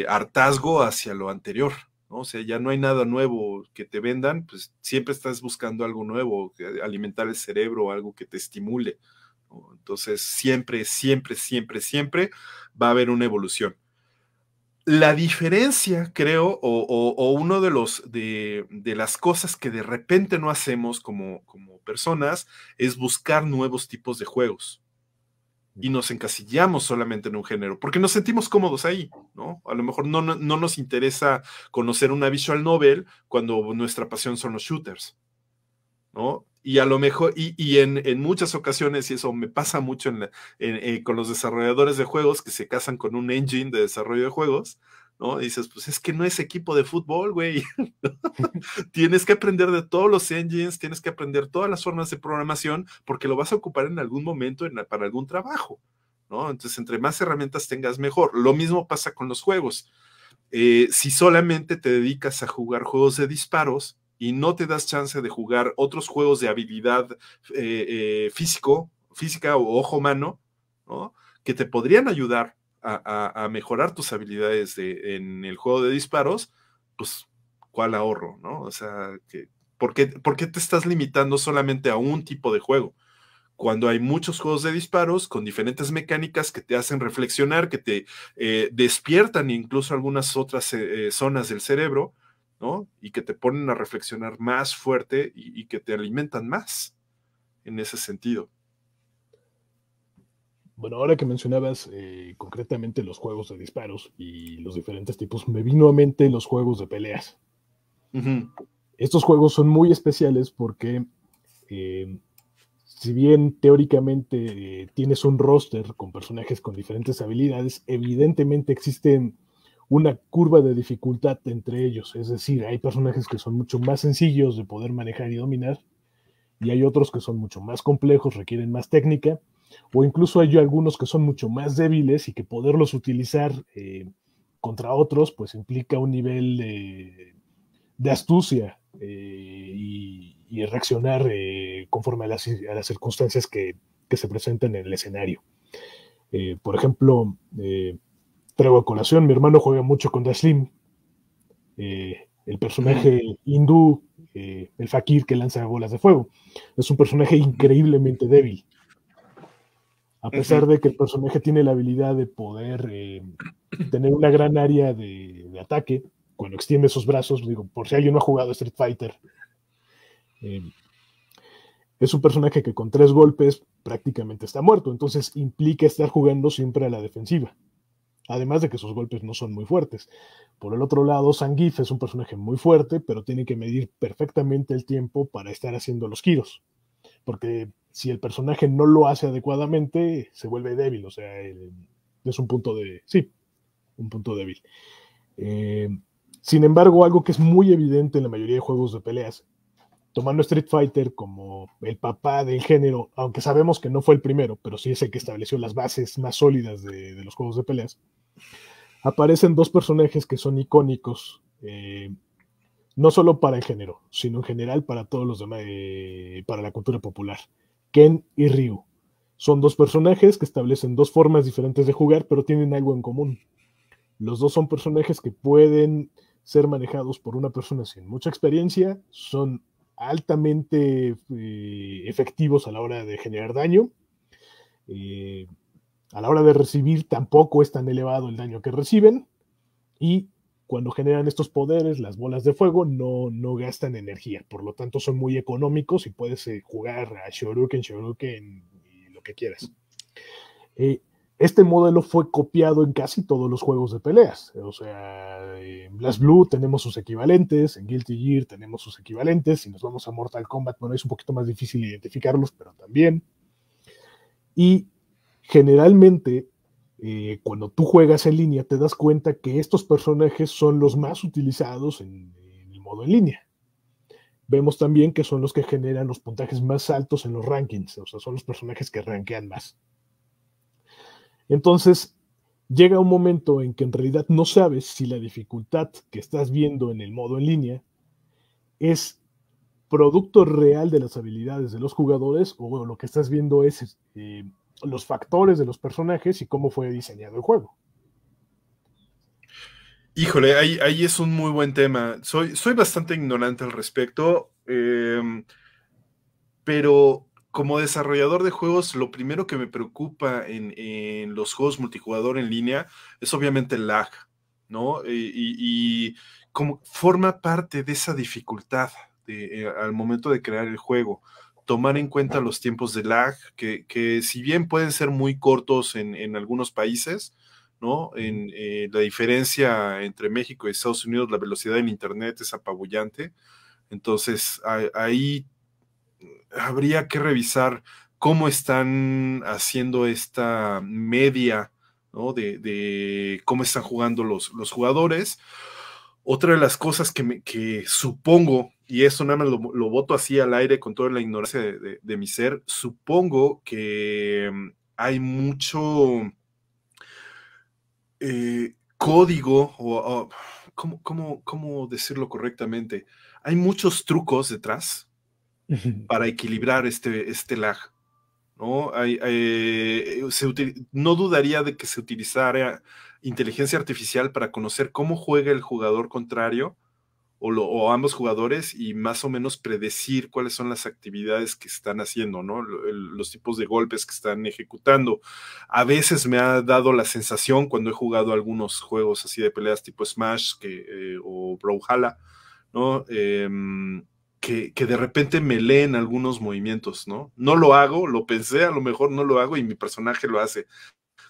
hartazgo hacia lo anterior, O sea, ya no hay nada nuevo que te vendan, pues siempre estás buscando algo nuevo, eh, alimentar el cerebro, algo que te estimule. Entonces, siempre, siempre, siempre, siempre va a haber una evolución. La diferencia, creo, o, uno de los de, las cosas que de repente no hacemos como, como personas es buscar nuevos tipos de juegos y nos encasillamos solamente en un género, porque nos sentimos cómodos ahí, ¿no? A lo mejor no, no, nos interesa conocer una visual novel cuando nuestra pasión son los shooters, ¿no? Y a lo mejor, y, en, muchas ocasiones, y eso me pasa mucho eh, con los desarrolladores de juegos que se casan con un engine de desarrollo de juegos, ¿no? dices, pues es que no es equipo de fútbol, güey. tienes que aprender de todos los engines, tienes que aprender todas las formas de programación, porque lo vas a ocupar en algún momento para algún trabajo, ¿no? Entonces, entre más herramientas tengas, mejor. Lo mismo pasa con los juegos. Eh, si solamente te dedicas a jugar juegos de disparos, y no te das chance de jugar otros juegos de habilidad eh, eh, físico, física o ojo-mano, que te podrían ayudar a, mejorar tus habilidades de, en el juego de disparos, pues, ¿cuál ahorro? ¿no? O sea, que, ¿por, qué, te estás limitando solamente a un tipo de juego? cuando hay muchos juegos de disparos con diferentes mecánicas que te hacen reflexionar, que te eh, despiertan incluso algunas otras zonas del cerebro y que te ponen a reflexionar más fuerte y, que te alimentan más en ese sentido. Bueno, ahora que mencionabas eh, concretamente los juegos de disparos y los diferentes tipos, me vino a mente los juegos de peleas. Estos juegos son muy especiales porque eh, si bien teóricamente eh, tienes un roster con personajes con diferentes habilidades, evidentemente existen una curva de dificultad entre ellos. Es decir, hay personajes que son mucho más sencillos de poder manejar y dominar, y hay otros que son mucho más complejos, requieren más técnica, o incluso hay algunos que son mucho más débiles y que poderlos utilizar eh, contra otros, pues implica un nivel de, astucia eh, y, reaccionar eh, conforme a las, circunstancias que, se presentan en el escenario. por ejemplo, traigo a colación. Mi hermano juega mucho con Daslim, eh, el personaje hindú, eh, el fakir que lanza bolas de fuego. Es un personaje increíblemente débil. A pesar de que el personaje tiene la habilidad de poder eh, tener una gran área de, ataque, cuando extiende sus brazos, digo, por si alguien no ha jugado Street Fighter, es un personaje que con tres golpes prácticamente está muerto, entonces implica estar jugando siempre a la defensiva. Además de que sus golpes no son muy fuertes. Por el otro lado, Sangif es un personaje muy fuerte, pero tiene que medir perfectamente el tiempo para estar haciendo los giros. Porque si el personaje no lo hace adecuadamente, se vuelve débil. O sea, es un punto de. Sí, un punto débil. Eh, sin embargo, algo que es muy evidente en la mayoría de juegos de peleas, tomando Street Fighter como el papá del género, aunque sabemos que no fue el primero, pero sí es el que estableció las bases más sólidas de los juegos de peleas, aparecen dos personajes que son icónicos, eh, no solo para el género, sino en general para todos los demás, eh, para la cultura popular, Ken y Ryu. Son dos personajes que establecen dos formas diferentes de jugar, pero tienen algo en común. Los dos son personajes que pueden ser manejados por una persona sin mucha experiencia, son altamente eh, efectivos a la hora de generar daño. Eh, a la hora de recibir tampoco es tan elevado el daño que reciben y cuando generan estos poderes, las bolas de fuego no, no gastan energía, por lo tanto son muy económicos y puedes eh, jugar a Shoryuken, Shoryuken y lo que quieras. Eh, este modelo fue copiado en casi todos los juegos de peleas. O sea, en Blast Blue tenemos sus equivalentes, en Guilty Gear tenemos sus equivalentes, si nos vamos a Mortal Kombat, bueno, es un poquito más difícil identificarlos, pero también. Y generalmente eh, cuando tú juegas en línea te das cuenta que estos personajes son los más utilizados en, el modo en línea. Vemos también que son los que generan los puntajes más altos en los rankings, o sea, son los personajes que rankean más. Entonces, llega un momento en que en realidad no sabes si la dificultad que estás viendo en el modo en línea es producto real de las habilidades de los jugadores o lo que estás viendo es eh, los factores de los personajes y cómo fue diseñado el juego. Híjole, ahí, ahí es un muy buen tema. Soy, soy bastante ignorante al respecto, em, pero como desarrollador de juegos, lo primero que me preocupa en, los juegos multijugador en línea es obviamente el lag, ¿no? Y, como forma parte de esa dificultad eh, al momento de crear el juego tomar en cuenta los tiempos de lag, que, si bien pueden ser muy cortos en, algunos países, ¿no? En eh, la diferencia entre México y Estados Unidos, la velocidad en Internet es apabullante. Entonces, ahí habría que revisar cómo están haciendo esta media, ¿no? De, cómo están jugando los, los, jugadores. Otra de las cosas que, que supongo y eso nada más lo, voto así al aire con toda la ignorancia de, mi ser, supongo que mm, hay mucho eh, código o... ¿cómo, cómo, decirlo correctamente? Hay muchos trucos detrás para equilibrar este, este lag. ¿no? Eh, no dudaría de que se utilizara inteligencia artificial para conocer cómo juega el jugador contrario o, ambos jugadores y más o menos predecir cuáles son las actividades que están haciendo, ¿no? Los tipos de golpes que están ejecutando. A veces me ha dado la sensación cuando he jugado algunos juegos así de peleas tipo Smash que, eh, o Brawlhalla, ¿no? Em, que, que, de repente me leen algunos movimientos, ¿no? No lo hago, lo pensé, a lo mejor no lo hago y mi personaje lo hace.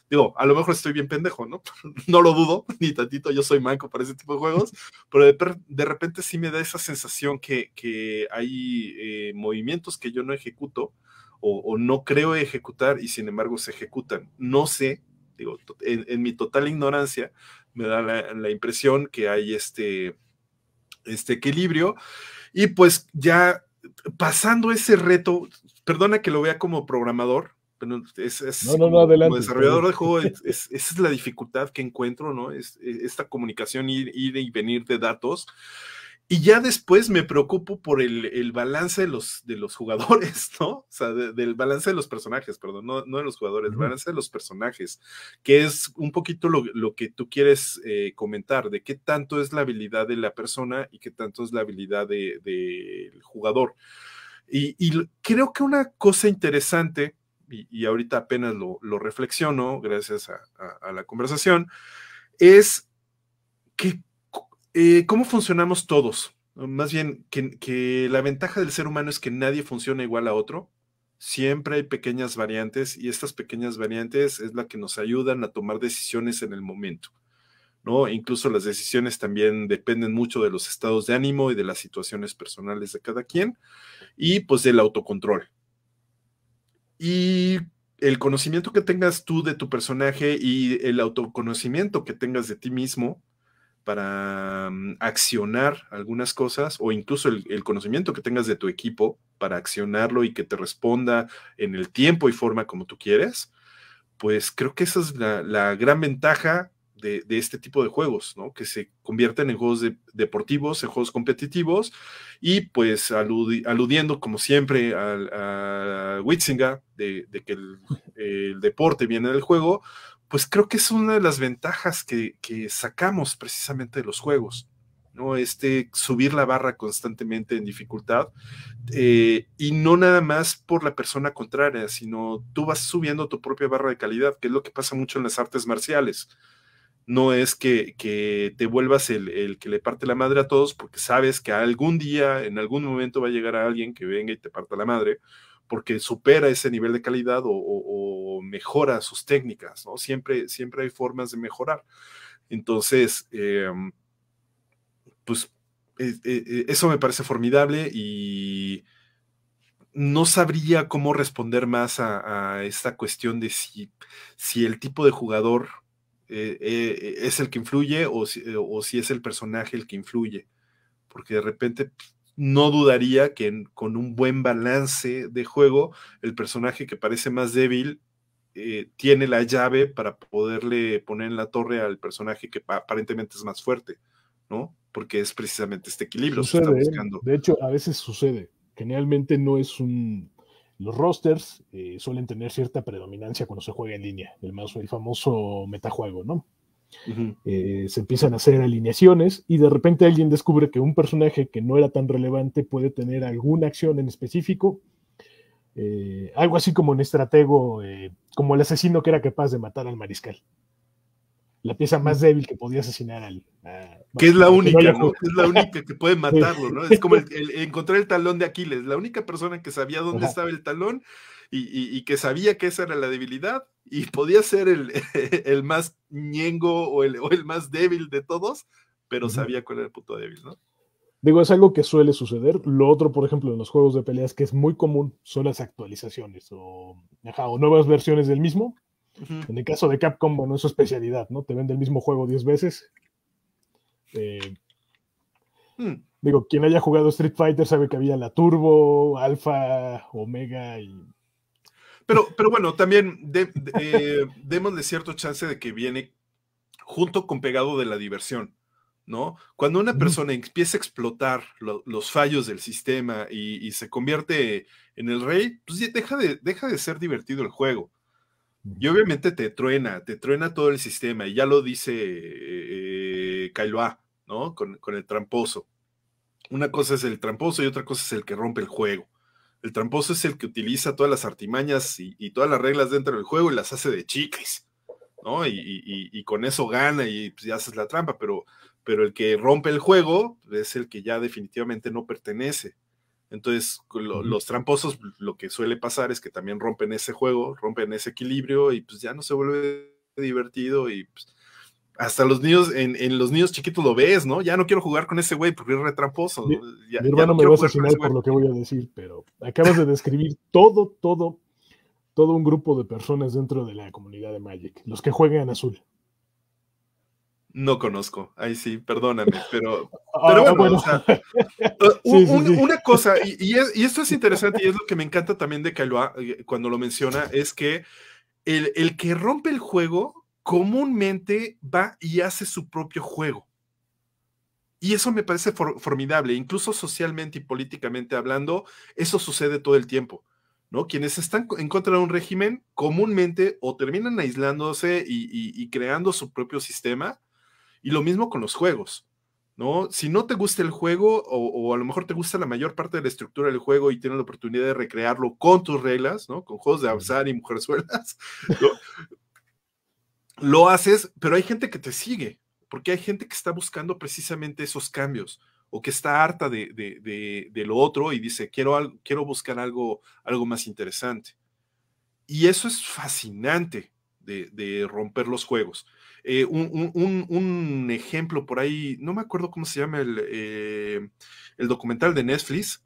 Digo, a lo mejor estoy bien pendejo, ¿no? no lo dudo, ni tantito, yo soy manco para ese tipo de juegos, pero de, repente sí me da esa sensación que, hay eh, movimientos que yo no ejecuto o, no creo ejecutar y sin embargo se ejecutan. No sé, digo, en, mi total ignorancia me da la, impresión que hay este, este equilibrio y pues ya pasando ese reto, perdona que lo vea como programador, es, como desarrollador de juego, esa es la dificultad que encuentro, ¿no? Es, esta comunicación, ir, y venir de datos. Y ya después me preocupo por el, el balance de los, de los jugadores, ¿no? O sea, del balance de los personajes, perdón, no, no de los jugadores, balance de los personajes, que es un poquito lo, que tú quieres eh, comentar, de qué tanto es la habilidad de la persona y qué tanto es la habilidad del de, jugador. Y, y creo que una cosa interesante y, ahorita apenas lo, reflexiono gracias a, la conversación, es que eh, cómo funcionamos todos. Más bien, que, que la ventaja del ser humano es que nadie funciona igual a otro, siempre hay pequeñas variantes y estas pequeñas variantes es la que nos ayudan a tomar decisiones en el momento. ¿no? Incluso las decisiones también dependen mucho de los estados de ánimo y de las situaciones personales de cada quien y pues del autocontrol. Y el conocimiento que tengas tú de tu personaje y el autoconocimiento que tengas de ti mismo para mm, accionar algunas cosas o incluso el, conocimiento que tengas de tu equipo para accionarlo y que te responda en el tiempo y forma como tú quieres, pues creo que esa es la gran ventaja de, este tipo de juegos, ¿no? Que se convierten en juegos deportivos, en juegos competitivos, y pues aludiendo, como siempre, a, a de, que el, deporte viene del juego, pues creo que es una de las ventajas que, sacamos precisamente de los juegos. ¿no? Este subir la barra constantemente en dificultad eh, y no nada más por la persona contraria, sino tú vas subiendo tu propia barra de calidad, que es lo que pasa mucho en las artes marciales no es que, te vuelvas el, que le parte la madre a todos, porque sabes que algún día, en algún momento va a llegar a alguien que venga y te parta la madre, porque supera ese nivel de calidad o, mejora sus técnicas, ¿no? Siempre, siempre hay formas de mejorar. Entonces, em, pues eh, eh, eh, eso me parece formidable y no sabría cómo responder más a, esta cuestión de si, si el tipo de jugador eh, eh, es el que influye o si, eh, o si, es el personaje el que influye. Porque de repente no dudaría que con un buen balance de juego, el personaje que parece más débil tiene la llave para poderle poner en la torre al personaje que aparentemente es más fuerte, ¿no? Porque es precisamente este equilibrio. que está buscando. De hecho, a veces sucede. Generalmente no es un los rosters eh, suelen tener cierta predominancia cuando se juega en línea, el, más, famoso metajuego, ¿no? Eh, se empiezan a hacer alineaciones y de repente alguien descubre que un personaje que no era tan relevante puede tener alguna acción en específico. Eh, algo así como un estratego, como el asesino que era capaz de matar al mariscal la pieza más mm. débil que podía asesinar al. Ah, que es la única, que pues. Es la única que puede matarlo, ¿no? Es como encontrar el talón de Aquiles, la única persona que sabía dónde estaba el talón y, que sabía que esa era la debilidad y podía ser el, más ñengo o el, más débil de todos, pero sabía cuál era el punto débil, ¿no? Digo, es algo que suele suceder. Lo otro, por ejemplo, en los juegos de peleas que es muy común son las actualizaciones o, o nuevas versiones del mismo en el caso de Capcom, bueno, es su especialidad, ¿no? Te vende el mismo juego 10 veces. Eh, hmm. Digo, quien haya jugado Street Fighter sabe que había la Turbo, Alpha, Omega y. Pero, pero bueno, también demos de, eh, cierto chance de que viene junto con pegado de la diversión. ¿No? Cuando una persona empieza a explotar los fallos del sistema y, se convierte en el rey, pues deja deja de ser divertido el juego. Y obviamente te truena, te truena todo el sistema, y ya lo dice eh, eh ¿no? Con, el tramposo. Una cosa es el tramposo y otra cosa es el que rompe el juego. El tramposo es el que utiliza todas las artimañas y, todas las reglas dentro del juego y las hace de chicles, ¿no? Y, con eso gana y pues, ya haces la trampa, pero, pero el que rompe el juego es el que ya definitivamente no pertenece entonces, los tramposos lo que suele pasar es que también rompen ese juego, rompen ese equilibrio y pues ya no se vuelve divertido y pues, hasta los niños, en, los niños chiquitos lo ves, ¿no? Ya no quiero jugar con ese güey porque es retramposo. Mi, hermano me va a asesinar por lo que voy a decir, pero acabas de describir todo, todo, todo un grupo de personas dentro de la comunidad de Magic, los que juegan azul. No conozco, ahí sí, perdóname, pero, una cosa, y, esto es interesante y es lo que me encanta también de Kailua eh, cuando lo menciona, es que el, que rompe el juego comúnmente va y hace su propio juego. Y eso me parece formidable, incluso socialmente y políticamente hablando, eso sucede todo el tiempo. ¿no? Quienes están en contra de un régimen comúnmente o terminan aislándose y creando su propio sistema, y lo mismo con los juegos, ¿no? Si no te gusta el juego o, a lo mejor te gusta la mayor parte de la estructura del juego y tienes la oportunidad de recrearlo con tus reglas, ¿no? Con juegos de avanzar y mujeres ¿no? lo haces, pero hay gente que te sigue, porque hay gente que está buscando precisamente esos cambios o que está harta de, lo otro y dice, quiero, quiero buscar algo, algo más interesante. Y eso es fascinante de, romper los juegos. Eh, un, un, ejemplo por ahí, no me acuerdo cómo se llama el, eh, el documental de Netflix,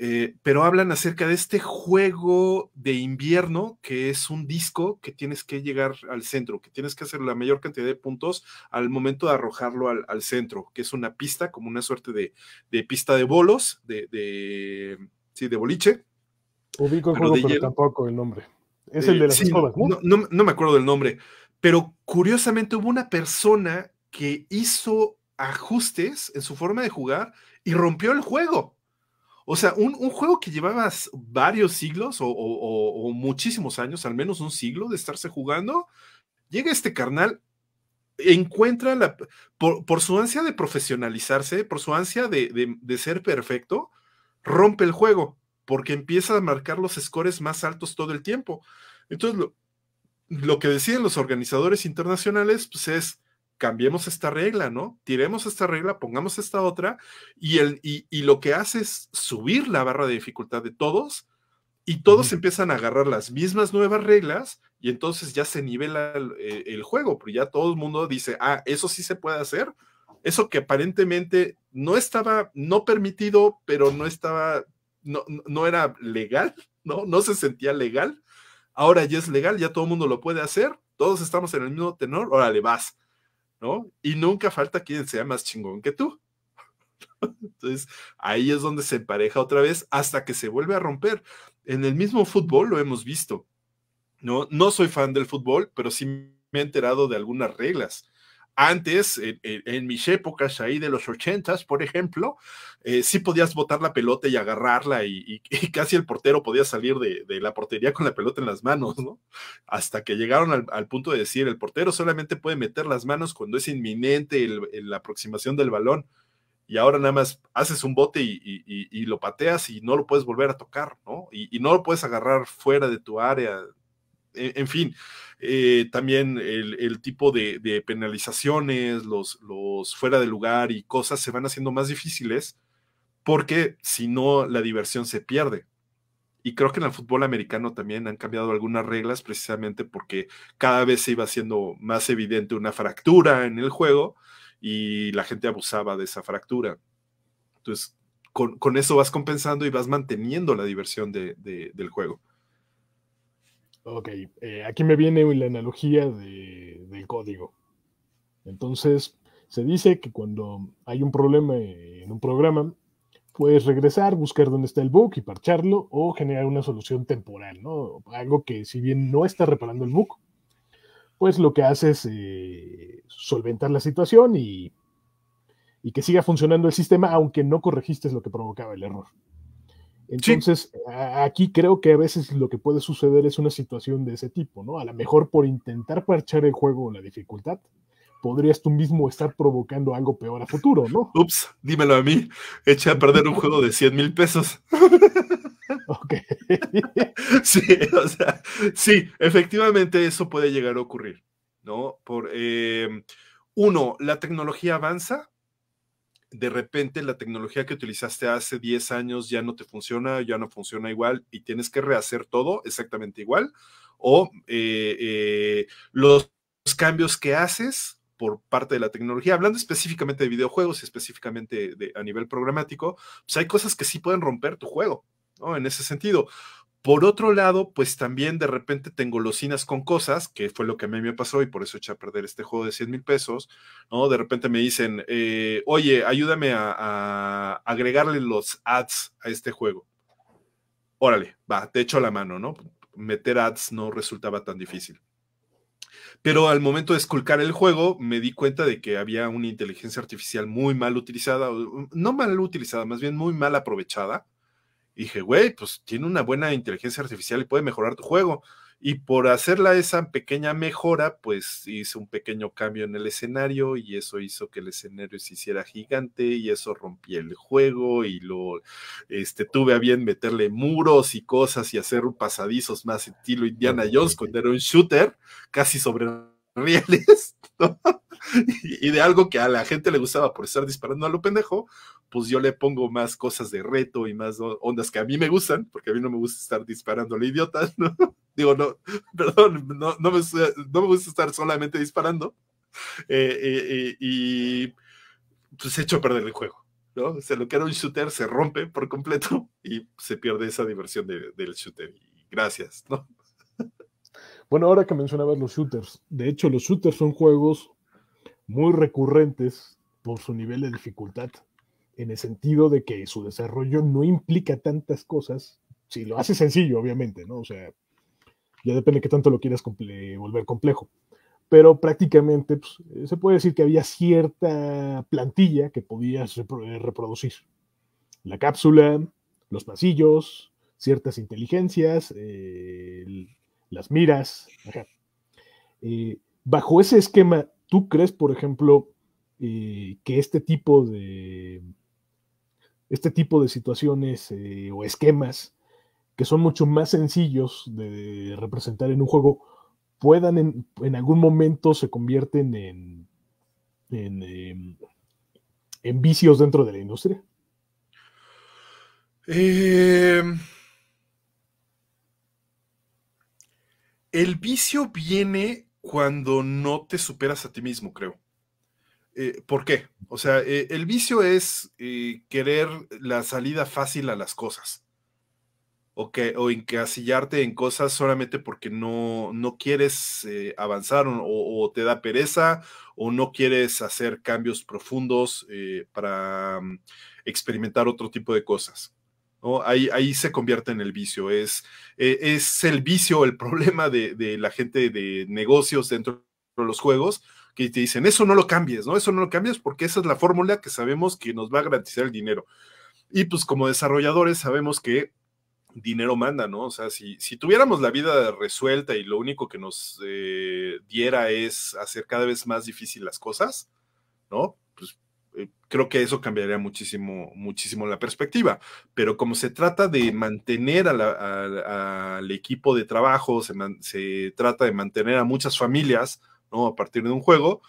eh, pero hablan acerca de este juego de invierno que es un disco que tienes que llegar al centro, que tienes que hacer la mayor cantidad de puntos al momento de arrojarlo al, centro, que es una pista, como una suerte de, pista de bolos, de, de, de boliche. Ubico el tampoco el nombre. Es el de No me acuerdo del nombre, pero curiosamente hubo una persona que hizo ajustes en su forma de jugar y rompió el juego. O sea, un, juego que llevaba varios siglos o, muchísimos años, al menos un siglo de estarse jugando, llega este carnal, encuentra la, por, su ansia de profesionalizarse, por su ansia de, de ser perfecto, rompe el juego porque empieza a marcar los scores más altos todo el tiempo. Entonces, lo, lo que deciden los organizadores internacionales pues es cambiemos esta regla, ¿no? Tiremos esta regla, pongamos esta otra y, el, y, lo que hace es subir la barra de dificultad de todos y todos empiezan a agarrar las mismas nuevas reglas y entonces ya se nivela el, eh, juego, pero ya todo el mundo dice, ah, eso sí se puede hacer, eso que aparentemente no estaba, no permitido, pero no estaba, no, no era legal, ¿no? No se sentía legal, ahora ya es legal, ya todo el mundo lo puede hacer, todos estamos en el mismo tenor, órale, vas, ¿no? Y nunca falta quien sea más chingón que tú. Entonces, ahí es donde se empareja otra vez hasta que se vuelve a romper. En el mismo fútbol lo hemos visto, ¿no? No soy fan del fútbol, pero sí me he enterado de algunas reglas antes, en, mis épocas ahí de los ochentas, por ejemplo, eh, sí podías botar la pelota y agarrarla y, casi el portero podía salir de, la portería con la pelota en las manos, ¿no? Hasta que llegaron al, punto de decir, el portero solamente puede meter las manos cuando es inminente la aproximación del balón. Y ahora nada más haces un bote y, y lo pateas y no lo puedes volver a tocar, ¿no? Y, no lo puedes agarrar fuera de tu área, en fin, eh, también el, tipo de, penalizaciones, los, fuera de lugar y cosas se van haciendo más difíciles porque si no la diversión se pierde. Y creo que en el fútbol americano también han cambiado algunas reglas precisamente porque cada vez se iba haciendo más evidente una fractura en el juego y la gente abusaba de esa fractura. Entonces, con, eso vas compensando y vas manteniendo la diversión del juego. Ok, eh, aquí me viene la analogía del código. Entonces, se dice que cuando hay un problema en un programa, puedes regresar, buscar dónde está el bug y parcharlo o generar una solución temporal, ¿no? Algo que si bien no está reparando el bug, pues lo que hace es eh, solventar la situación y, y que siga funcionando el sistema aunque no corregiste lo que provocaba el error. Entonces, aquí creo que a veces lo que puede suceder es una situación de ese tipo, ¿no? A lo mejor por intentar parchar el juego o la dificultad, podrías tú mismo estar provocando algo peor a futuro, ¿no? Ups, dímelo a mí, echa a perder un juego de 100 mil pesos. Ok. sí, efectivamente eso puede llegar a ocurrir, ¿no? Por, eh, uno, la tecnología avanza, de repente la tecnología que utilizaste hace 10 años ya no te funciona, ya no funciona igual y tienes que rehacer todo exactamente igual, o eh, eh, los cambios que haces por parte de la tecnología, hablando específicamente de videojuegos y específicamente a nivel programático, pues hay cosas que sí pueden romper tu juego, ¿no? En ese sentido, por otro lado, pues también de repente tengo losinas con cosas, que fue lo que a mí me pasó y por eso eché a perder este juego de 100 mil pesos, ¿no? De repente me dicen, eh, oye, ayúdame a, a, agregarle los ads a este juego. Órale, va, te echo la mano, ¿no? Meter ads no resultaba tan difícil. Pero al momento de esculcar el juego, me di cuenta de que había una inteligencia artificial muy mal utilizada, no mal utilizada, más bien muy mal aprovechada, dije, güey, pues tiene una buena inteligencia artificial y puede mejorar tu juego. Y por hacerla esa pequeña mejora, pues hice un pequeño cambio en el escenario y eso hizo que el escenario se hiciera gigante y eso rompía el juego y lo este, tuve a bien meterle muros y cosas y hacer pasadizos más estilo Indiana Jones cuando era un shooter, casi sobre reales, y, de algo que a la gente le gustaba por estar disparando a lo pendejo, pues yo le pongo más cosas de reto y más ondas que a mí me gustan, porque a mí no me gusta estar disparando a idiota, ¿no? Digo, no, perdón, no, no, me, gusta estar solamente disparando. Eh, eh, eh, y pues hecho perder el juego, ¿no? se lo que un shooter se rompe por completo y se pierde esa diversión del shooter. Y gracias, ¿no? Bueno, ahora que mencionabas los shooters, de hecho los shooters son juegos muy recurrentes por su nivel de dificultad, en el sentido de que su desarrollo no implica tantas cosas, si lo hace sencillo, obviamente, ¿no? O sea, ya depende de qué tanto lo quieras volver complejo. Pero prácticamente pues, se puede decir que había cierta plantilla que podías reproducir. La cápsula, los pasillos, ciertas inteligencias, las miras. Eh, bajo ese esquema, ¿tú crees, por ejemplo, eh, que este tipo de este tipo de situaciones eh, o esquemas que son mucho más sencillos de representar en un juego puedan en, algún momento se convierten en, en, em, en vicios dentro de la industria? Eh, el vicio viene cuando no te superas a ti mismo, creo. Eh, ¿Por qué? O sea, eh, el vicio es eh, querer la salida fácil a las cosas. O, que, o encasillarte en cosas solamente porque no, no quieres avanzar o, te da pereza o no quieres hacer cambios profundos para mm, experimentar otro tipo de cosas. Ahí, se convierte en el vicio. Es, eh, es el vicio, el problema de, la gente de negocios dentro de los juegos, que te dicen, eso no lo cambies, ¿no? Eso no lo cambies porque esa es la fórmula que sabemos que nos va a garantizar el dinero. Y pues como desarrolladores sabemos que dinero manda, ¿no? O sea, si, si tuviéramos la vida resuelta y lo único que nos eh, diera es hacer cada vez más difícil las cosas, ¿no? Eh, creo que eso cambiaría muchísimo, muchísimo la perspectiva. Pero como se trata de mantener al equipo de trabajo, se, trata de mantener a muchas familias, ¿no? A partir de un juego,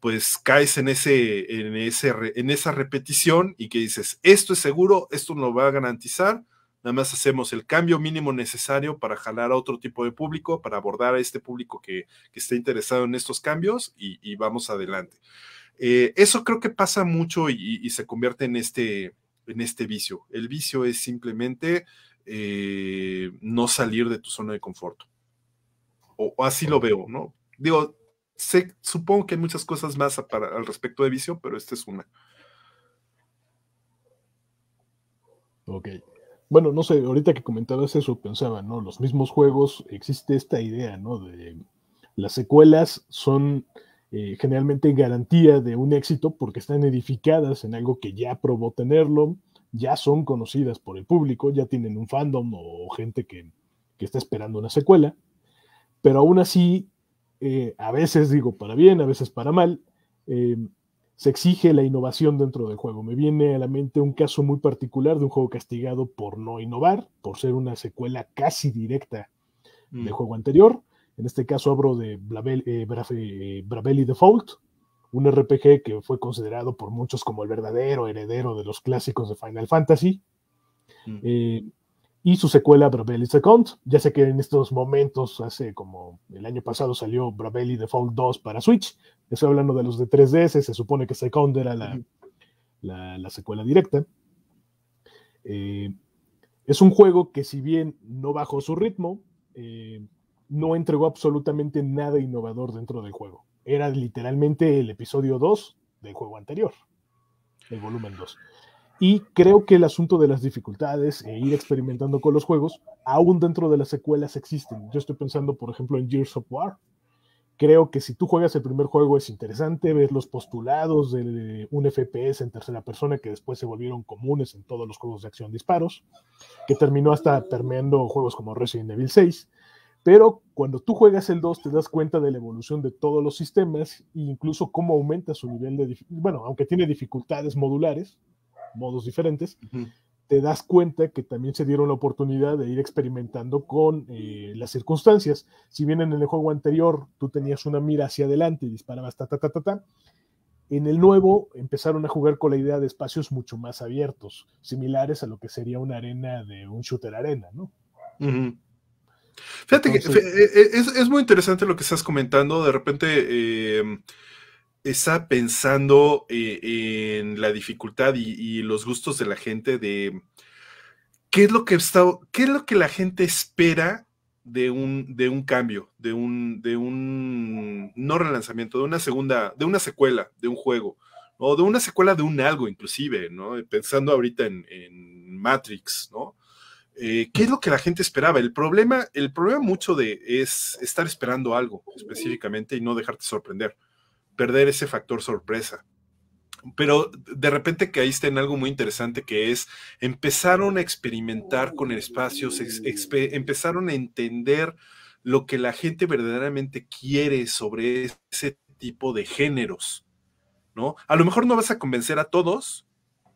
pues caes en, ese, en, ese, en esa repetición y que dices, esto es seguro, esto nos va a garantizar, nada más hacemos el cambio mínimo necesario para jalar a otro tipo de público, para abordar a este público que, que esté interesado en estos cambios y, y vamos adelante. Eh, eso creo que pasa mucho y, se convierte en este, en este vicio. El vicio es simplemente eh, no salir de tu zona de confort. O, así lo veo, ¿no? Digo, supongo que hay muchas cosas más al respecto de vicio, pero esta es una. Ok. Bueno, no sé, ahorita que comentabas eso, pensaba, ¿no? Los mismos juegos, existe esta idea, ¿no? De las secuelas son eh, generalmente garantía de un éxito porque están edificadas en algo que ya probó tenerlo, ya son conocidas por el público, ya tienen un fandom o gente que, está esperando una secuela, pero aún así, eh, a veces digo para bien, a veces para mal, eh, se exige la innovación dentro del juego. Me viene a la mente un caso muy particular de un juego castigado por no innovar, por ser una secuela casi directa del mm. juego anterior, en este caso hablo de Bravely eh, eh, Default, un RPG que fue considerado por muchos como el verdadero heredero de los clásicos de Final Fantasy. Mm. Eh, y su secuela Bravely Second. Ya sé que en estos momentos, hace como el año pasado salió Bravely Default 2 para Switch. Estoy hablando de los de 3DS, se supone que Second era la, la, secuela directa. es un juego que si bien no bajó su ritmo, no entregó absolutamente nada innovador dentro del juego. Era literalmente el episodio 2 del juego anterior, el volumen 2. Y creo que el asunto de las dificultades e ir experimentando con los juegos, aún dentro de las secuelas existen. Yo estoy pensando, por ejemplo, en Gears of War. Creo que si tú juegas el primer juego es interesante, ver los postulados de un FPS en tercera persona que después se volvieron comunes en todos los juegos de acción disparos, que terminó hasta permeando juegos como Resident Evil 6 pero cuando tú juegas el 2 te das cuenta de la evolución de todos los sistemas e incluso cómo aumenta su nivel de... Bueno, aunque tiene dificultades modulares, modos diferentes, te das cuenta que también se dieron la oportunidad de ir experimentando con eh, las circunstancias. Si bien en el juego anterior tú tenías una mira hacia adelante y disparabas ta, ta, ta, ta, ta, en el nuevo empezaron a jugar con la idea de espacios mucho más abiertos, similares a lo que sería una arena de un shooter arena, ¿no? Fíjate que e, e, es, muy interesante lo que estás comentando. De repente eh, está pensando eh, en la dificultad y, los gustos de la gente de qué es lo que está, qué es lo que la gente espera de un, de un cambio, de un, de un no relanzamiento, de una segunda, de una secuela, de un juego, o de una secuela de un algo, inclusive, ¿no? Pensando ahorita en, en Matrix, ¿no? Eh, ¿qué es lo que la gente esperaba? El problema, el problema mucho de es estar esperando algo específicamente y no dejarte sorprender, perder ese factor sorpresa. Pero de repente que caíste en algo muy interesante que es empezaron a experimentar con espacios, empezaron a entender lo que la gente verdaderamente quiere sobre ese tipo de géneros, ¿no? A lo mejor no vas a convencer a todos,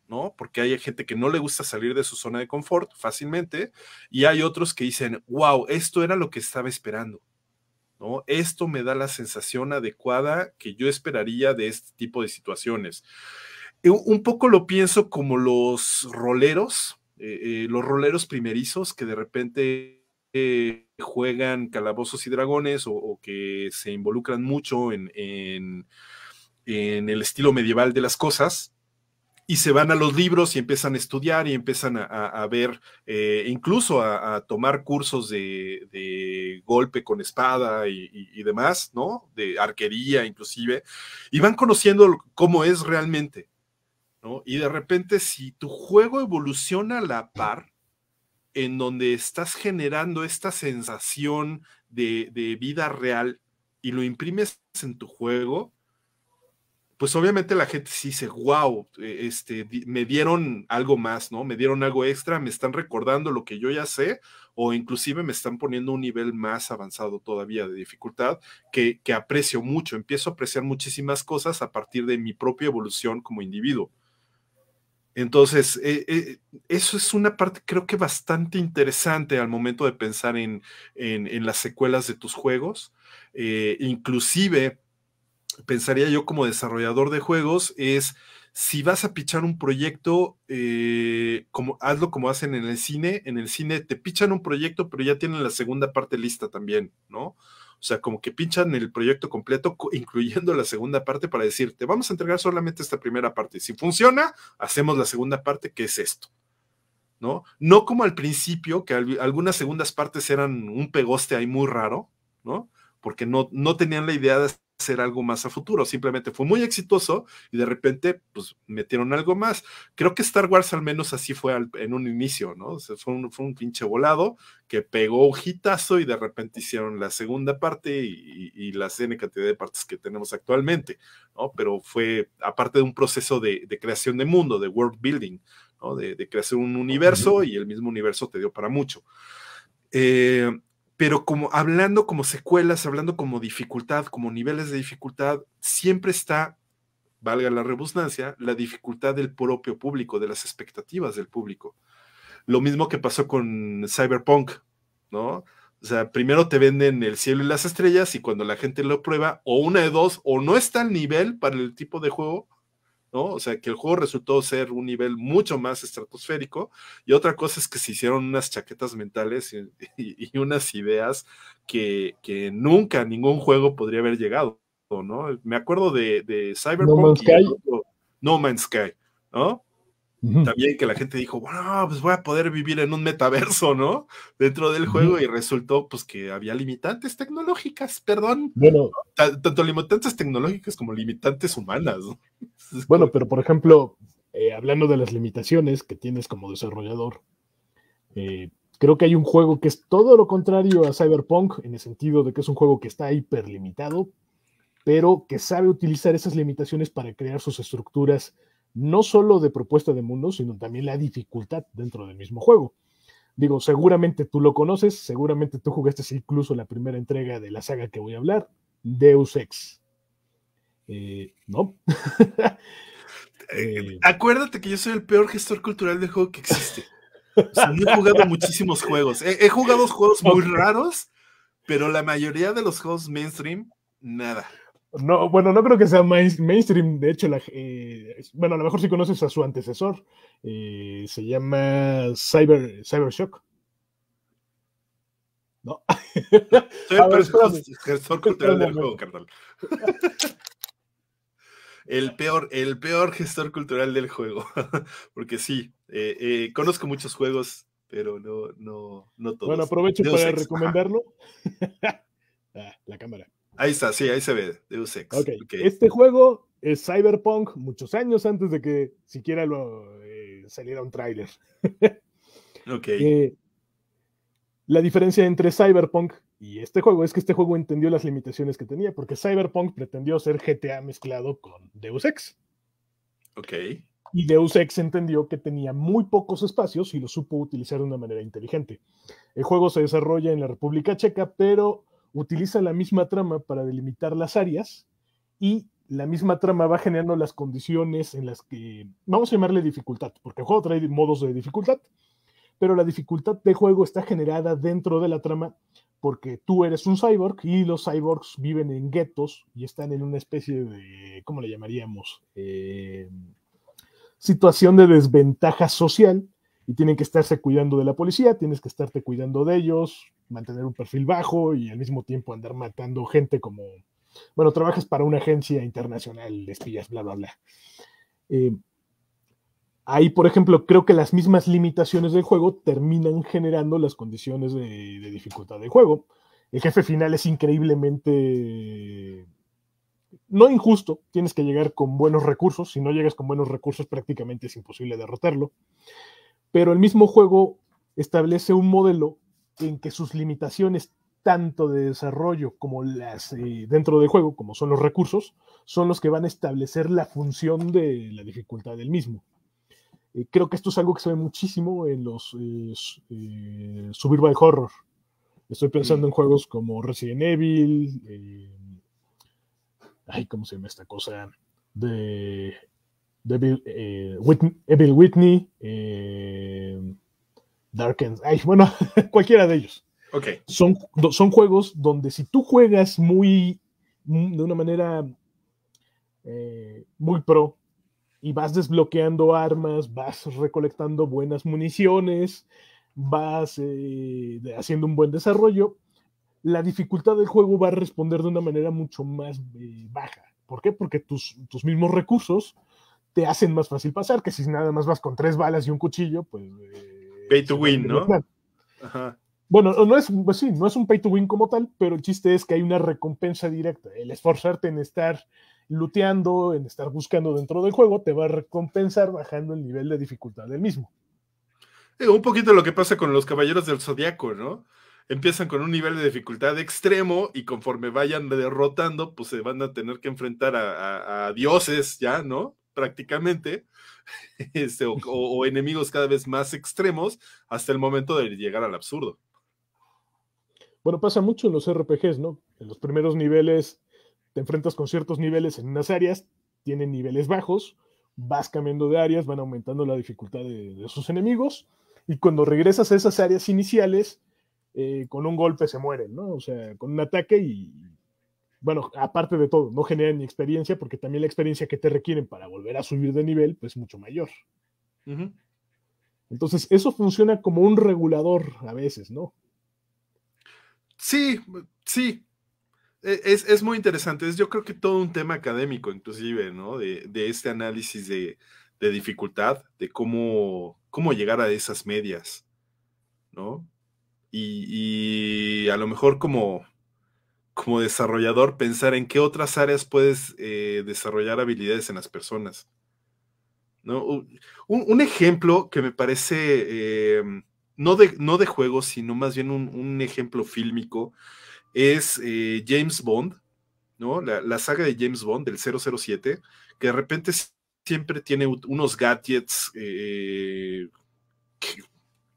¿no? Porque hay gente que no le gusta salir de su zona de confort fácilmente y hay otros que dicen, wow, esto era lo que estaba esperando, ¿no? Esto me da la sensación adecuada que yo esperaría de este tipo de situaciones. E, un poco lo pienso como los roleros, eh, eh, los roleros primerizos que de repente eh, juegan calabozos y dragones o, que se involucran mucho en, en el estilo medieval de las cosas y se van a los libros y empiezan a estudiar y empiezan a, ver, eh, incluso a, tomar cursos de, golpe con espada y, demás, ¿no? De arquería inclusive, y van conociendo cómo es realmente, ¿no? Y de repente si tu juego evoluciona a la par, en donde estás generando esta sensación de vida real y lo imprimes en tu juego, pues obviamente la gente sí dice, wow, eh, este, me dieron algo más, ¿no? Me dieron algo extra, me están recordando lo que yo ya sé o inclusive me están poniendo un nivel más avanzado todavía de dificultad que, que aprecio mucho. Empiezo a apreciar muchísimas cosas a partir de mi propia evolución como individuo. Entonces, eh, eh, eso es una parte creo que bastante interesante al momento de pensar en, en, las secuelas de tus juegos. inclusive pensaría yo como desarrollador de juegos es si vas a pichar un proyecto, eh, como, hazlo como hacen en el cine. En el cine te pichan un proyecto, pero ya tienen la segunda parte lista también, ¿no? O sea, como que pinchan el proyecto completo, incluyendo la segunda parte, para decirte, vamos a entregar solamente esta primera parte. Si funciona, hacemos la segunda parte, que es esto. ¿No? No como al principio, que algunas segundas partes eran un pegoste ahí muy raro, ¿no? Porque no, no tenían la idea de hacer algo más a futuro. Simplemente fue muy exitoso y de repente, pues, metieron algo más. Creo que Star Wars al menos así fue en un inicio, ¿no? O sea, fue, un, fue un pinche volado que pegó hitazo y de repente hicieron la segunda parte y, y, la N cantidad de partes que tenemos actualmente, ¿no? Pero fue, aparte de un proceso de, creación de mundo, de world building, ¿no? De, de un universo y el mismo universo te dio para mucho. Eh, pero como hablando como secuelas, hablando como dificultad, como niveles de dificultad, siempre está, valga la redundancia, la dificultad del propio público, de las expectativas del público. Lo mismo que pasó con Cyberpunk, ¿no? O sea, primero te venden el cielo y las estrellas y cuando la gente lo prueba, o una de dos, o no está al nivel para el tipo de juego, ¿no? O sea, que el juego resultó ser un nivel mucho más estratosférico y otra cosa es que se hicieron unas chaquetas mentales y, unas ideas que, que, nunca ningún juego podría haber llegado, ¿no? Me acuerdo de, Cyberpunk. No No Man's Sky, ¿no? también que la gente dijo, wow, pues voy a poder vivir en un metaverso, ¿no? Dentro del juego y resultó pues que había limitantes tecnológicas, perdón. Bueno, tanto limitantes tecnológicas como limitantes humanas. Bueno, pero por ejemplo, eh, hablando de las limitaciones que tienes como desarrollador, eh, creo que hay un juego que es todo lo contrario a Cyberpunk, en el sentido de que es un juego que está hiperlimitado, pero que sabe utilizar esas limitaciones para crear sus estructuras no solo de propuesta de mundo, sino también la dificultad dentro del mismo juego. Digo, seguramente tú lo conoces, seguramente tú jugaste incluso la primera entrega de la saga que voy a hablar, Deus Ex. Eh, ¿No? Eh, eh. Acuérdate que yo soy el peor gestor cultural de juego que existe. he jugado muchísimos juegos. He, jugado juegos muy raros, pero la mayoría de los juegos mainstream, nada. No, bueno, no creo que sea mainstream. De hecho, eh, bueno, a lo mejor sí conoces a su antecesor. Eh, se llama Cyber, Cybershock. No. Soy el gestor cultural del juego, carnal. el peor, el peor gestor cultural del juego. Porque sí, eh, conozco muchos juegos, pero no, no, no todos. Bueno, aprovecho para recomendarlo. Ah, la cámara. Ahí está, sí, ahí se ve, Deus Ex. Okay. Este juego es Cyberpunk muchos años antes de que siquiera lo, eh, saliera un tráiler. ok. Eh, la diferencia entre Cyberpunk y este juego es que este juego entendió las limitaciones que tenía, porque Cyberpunk pretendió ser GTA mezclado con Deus Ex. Ok. Y Deus Ex entendió que tenía muy pocos espacios y lo supo utilizar de una manera inteligente. El juego se desarrolla en la República Checa, pero utiliza la misma trama para delimitar las áreas y la misma trama va generando las condiciones en las que, vamos a llamarle dificultad, porque el juego trae modos de dificultad, pero la dificultad de juego está generada dentro de la trama porque tú eres un cyborg y los cyborgs viven en guetos y están en una especie de, ¿cómo le llamaríamos? Eh, situación de desventaja social y tienen que estarse cuidando de la policía, tienes que estarte cuidando de ellos, mantener un perfil bajo y al mismo tiempo andar matando gente como, bueno, trabajas para una agencia internacional de espías, bla, bla, bla. Eh, ahí, por ejemplo, creo que las mismas limitaciones del juego terminan generando las condiciones de dificultad del juego. El jefe final es increíblemente no injusto, tienes que llegar con buenos recursos, si no llegas con buenos recursos prácticamente es imposible derrotarlo pero el mismo juego establece un modelo en que sus limitaciones tanto de desarrollo como las eh, dentro del juego, como son los recursos, son los que van a establecer la función de la dificultad del mismo. Eh, creo que esto es algo que se ve muchísimo en los eh, Subir survival horror. Estoy pensando en juegos como Resident Evil, ay, ¿cómo se llama esta cosa? De Devil, eh, Whitney, Evil Whitney, eh, Darkens, bueno, cualquiera de ellos. Okay. Son, son juegos donde si tú juegas muy, mm, de una manera eh, muy pro y vas desbloqueando armas, vas recolectando buenas municiones, vas haciendo un buen desarrollo, la dificultad del juego va a responder de una manera mucho más baja. ¿Por qué? Porque tus, tus mismos recursos te hacen más fácil pasar, que si nada más vas con tres balas y un cuchillo, pues... Eh, pay to win, ¿no? Bueno, no es, pues sí, no es un pay to win como tal, pero el chiste es que hay una recompensa directa. El esforzarte en estar luteando, en estar buscando dentro del juego, te va a recompensar bajando el nivel de dificultad del mismo. un poquito lo que pasa con los caballeros del zodiaco, ¿no? Empiezan con un nivel de dificultad extremo y conforme vayan derrotando, pues se van a tener que enfrentar a, a dioses ya, ¿no? prácticamente, este, o, enemigos cada vez más extremos hasta el momento de llegar al absurdo. Bueno, pasa mucho en los RPGs, ¿no? En los primeros niveles te enfrentas con ciertos niveles en unas áreas, tienen niveles bajos, vas cambiando de áreas, van aumentando la dificultad de, sus enemigos, y cuando regresas a esas áreas iniciales, eh, con un golpe se mueren, ¿no? O sea, con un ataque y bueno, aparte de todo, no generan ni experiencia porque también la experiencia que te requieren para volver a subir de nivel pues es mucho mayor. Entonces, eso funciona como un regulador a veces, ¿no? Sí, sí. E, es, muy interesante. Es yo creo que todo un tema académico, inclusive, ¿no? De, este análisis de, dificultad, de cómo, cómo llegar a esas medias, ¿no? y, y a lo mejor como como desarrollador pensar en qué otras áreas puedes eh, desarrollar habilidades en las personas. Un, ejemplo que me parece em, no, de, no de juego, sino más bien un, ejemplo fílmico, es eh, James Bond, ¿no? La, saga de James Bond del 007, que de repente siempre tiene unos gadgets eh,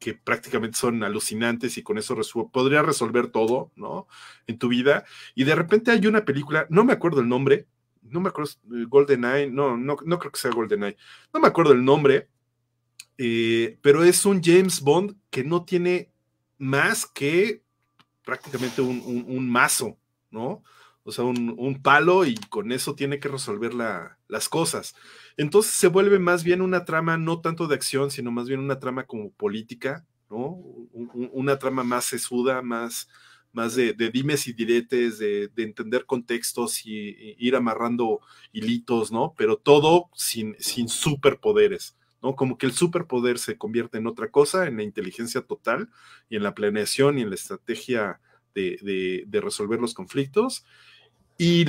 que prácticamente son alucinantes y con eso podría resolver todo, ¿no? En tu vida. Y de repente hay una película, no me acuerdo el nombre, no me acuerdo, eh, GoldenEye, no, no, no creo que sea GoldenEye, no me acuerdo el nombre, eh, pero es un James Bond que no tiene más que prácticamente un, un mazo, ¿no? o sea, un, palo y con eso tiene que resolver las cosas. Entonces se vuelve más bien una trama no tanto de acción, sino más bien una trama como política, ¿no? una trama más sesuda, más, más de, dimes y diretes, de, entender contextos y, ir amarrando hilitos, ¿no? Pero todo sin, sin superpoderes, ¿no? Como que el superpoder se convierte en otra cosa, en la inteligencia total y en la planeación y en la estrategia de, de resolver los conflictos y,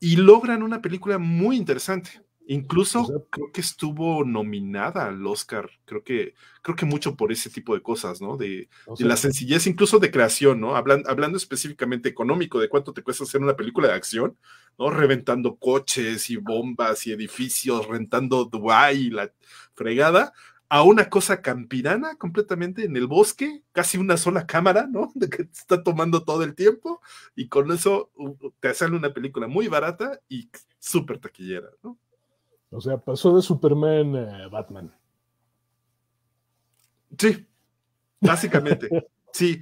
y logran una película muy interesante. Incluso creo que estuvo nominada al Oscar, creo que, creo que mucho por ese tipo de cosas, ¿no? De, la sencillez, incluso de creación, ¿no? Hablan, hablando específicamente económico, de cuánto te cuesta hacer una película de acción, ¿no? Reventando coches y bombas y edificios, rentando Dubai la fregada, a una cosa campirana completamente en el bosque, casi una sola cámara, ¿no? De que te está tomando todo el tiempo y con eso te sale una película muy barata y súper taquillera, ¿no? O sea, pasó de Superman a Batman. Sí, básicamente, sí,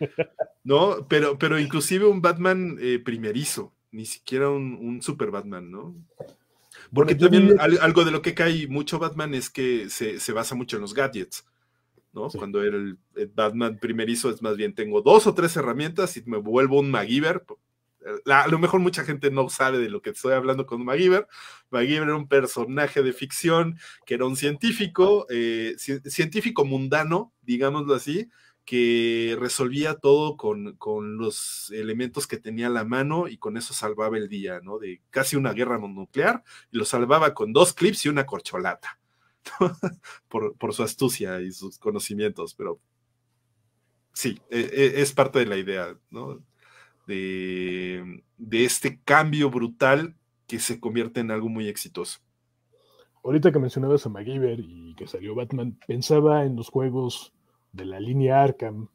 ¿no? Pero, pero inclusive un Batman eh, primerizo, ni siquiera un, un Super Batman, ¿no? Porque también algo de lo que cae mucho Batman es que se, se basa mucho en los gadgets, ¿no? Cuando era el, Batman primerizo es más bien tengo dos o tres herramientas y me vuelvo un MacGyver. a lo mejor mucha gente no sabe de lo que estoy hablando con MacGyver. MacGyver era un personaje de ficción que era un científico, eh, científico mundano, digámoslo así, que resolvía todo con, los elementos que tenía a la mano y con eso salvaba el día, ¿no? De casi una guerra nuclear y lo salvaba con dos clips y una corcholata, por, por, su astucia y sus conocimientos, pero sí, e, e, es parte de la idea, ¿no? De, de este cambio brutal que se convierte en algo muy exitoso ahorita que mencionabas a MacGyver y que salió Batman, pensaba en los juegos de la línea Arkham.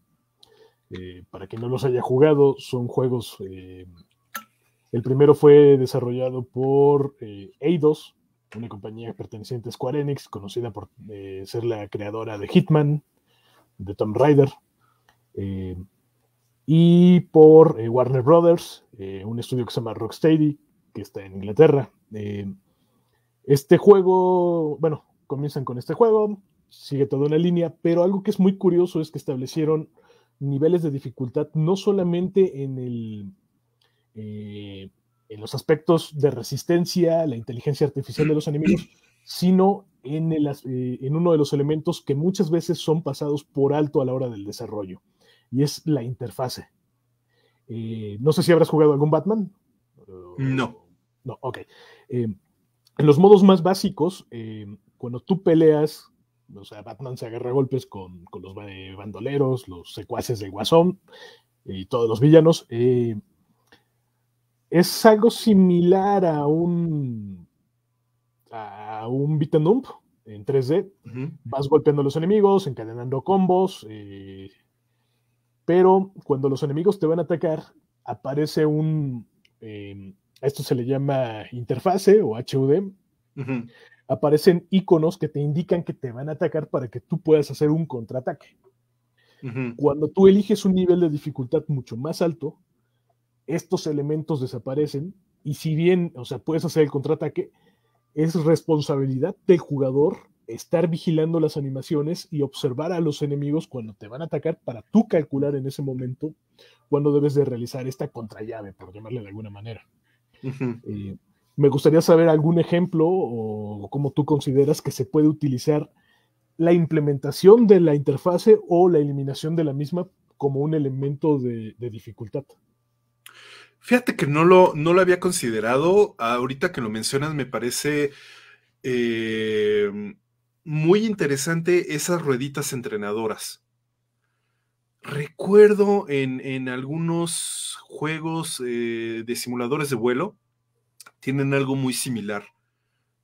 Eh, para quien no los haya jugado, son juegos. Eh, el primero fue desarrollado por eh, Eidos, una compañía perteneciente a Square Enix, conocida por ser la creadora de Hitman, de Tomb Raider, y por Warner Brothers, un estudio que se llama Rocksteady, que está en Inglaterra. este juego, bueno, comienzan con este juego, sigue toda una línea, pero algo que es muy curioso es que establecieron niveles de dificultad no solamente en el... Eh, en los aspectos de resistencia, la inteligencia artificial de los enemigos, sino en, eh, en, uno de los elementos que muchas veces son pasados por alto a la hora del desarrollo, y es la interfase. Eh, no sé si habrás jugado algún Batman. No. No, ok. en los modos más básicos, cuando tú peleas o sea, Batman se agarra golpes con, los eh, bandoleros, los secuaces de guasón eh, y todos los villanos. Eh, es algo similar a un a un beat and dump en 3D. Vas golpeando a los enemigos, encadenando combos, pero cuando los enemigos te van a atacar, aparece un... Em, esto se le llama interfase o HUD aparecen iconos que te indican que te van a atacar para que tú puedas hacer un contraataque. Cuando tú eliges un nivel de dificultad mucho más alto, estos elementos desaparecen y si bien, o sea, puedes hacer el contraataque, es responsabilidad del jugador estar vigilando las animaciones y observar a los enemigos cuando te van a atacar para tú calcular en ese momento cuando debes de realizar esta contrallave, por llamarle de alguna manera. Me gustaría saber algún ejemplo o cómo tú consideras que se puede utilizar la implementación de la interfase o la eliminación de la misma como un elemento de, dificultad. Fíjate que no lo, no lo había considerado. Ahorita que lo mencionas, me parece eh, muy interesante esas rueditas entrenadoras. Recuerdo en, algunos juegos eh, de simuladores de vuelo, tienen algo muy similar.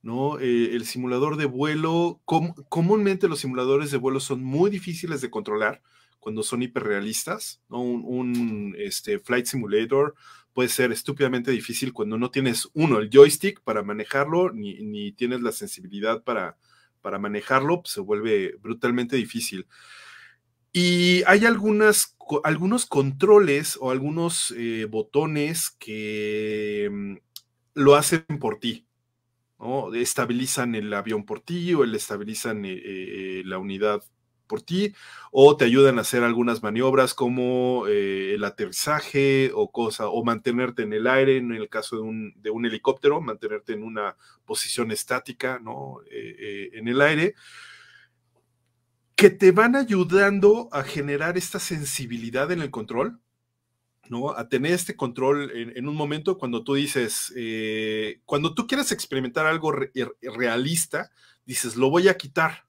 ¿no? Eh, el simulador de vuelo, comúnmente los simuladores de vuelo son muy difíciles de controlar cuando son hiperrealistas, ¿no? Un, este, flight simulator puede ser estúpidamente difícil cuando no tienes, uno, el joystick para manejarlo, ni, tienes la sensibilidad para, para manejarlo, pues se vuelve brutalmente difícil. Y hay algunas, algunos controles o algunos eh, botones que mm, lo hacen por ti, ¿no? Estabilizan el avión por ti o le estabilizan eh, eh, la unidad por ti o te ayudan a hacer algunas maniobras como eh, el aterrizaje o cosa o mantenerte en el aire en el caso de un, de un helicóptero, mantenerte en una posición estática, ¿no? en el aire que te van ayudando a generar esta sensibilidad en el control ¿no? A tener este control en, un momento cuando tú dices, eh, cuando tú quieres experimentar algo realista, dices, lo voy a quitar,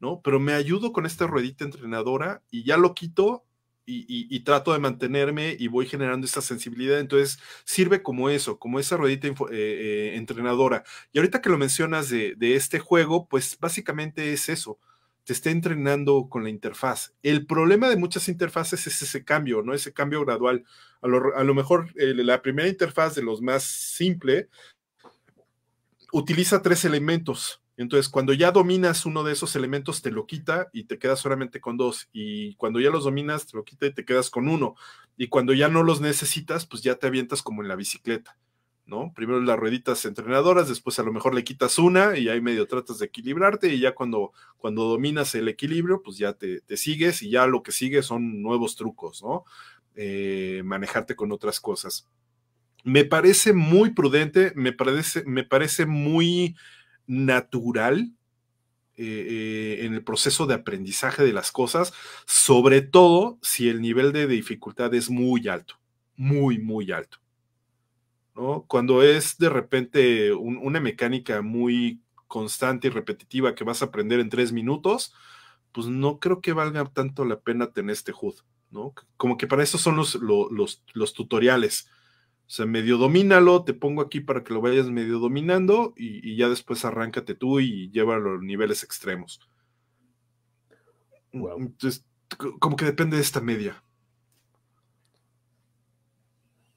¿no? Pero me ayudo con esta ruedita entrenadora y ya lo quito y, trato de mantenerme y voy generando esta sensibilidad. Entonces, sirve como eso, como esa ruedita eh, eh, entrenadora. Y ahorita que lo mencionas de, de, este juego, pues básicamente es eso esté entrenando con la interfaz. El problema de muchas interfaces es ese cambio, ¿no? Ese cambio gradual. A lo, mejor eh, la primera interfaz de los más simple utiliza tres elementos. Entonces, cuando ya dominas uno de esos elementos, te lo quita y te quedas solamente con dos. Y cuando ya los dominas, te lo quita y te quedas con uno. Y cuando ya no los necesitas, pues ya te avientas como en la bicicleta. ¿no? Primero las rueditas entrenadoras, después a lo mejor le quitas una y ahí medio tratas de equilibrarte y ya cuando, cuando dominas el equilibrio, pues ya te, sigues y ya lo que sigue son nuevos trucos, ¿no? Eh, manejarte con otras cosas. Me parece muy prudente, me parece, me parece muy natural eh, eh, en el proceso de aprendizaje de las cosas, sobre todo si el nivel de dificultad es muy alto, muy, muy alto. Cuando es de repente una mecánica muy constante y repetitiva que vas a aprender en tres minutos, pues no creo que valga tanto la pena tener este HUD, ¿no? Como que para eso son los, tutoriales. O sea, medio domínalo, te pongo aquí para que lo vayas medio dominando y, ya después arráncate tú y lleva a los niveles extremos. Entonces, como que depende de esta media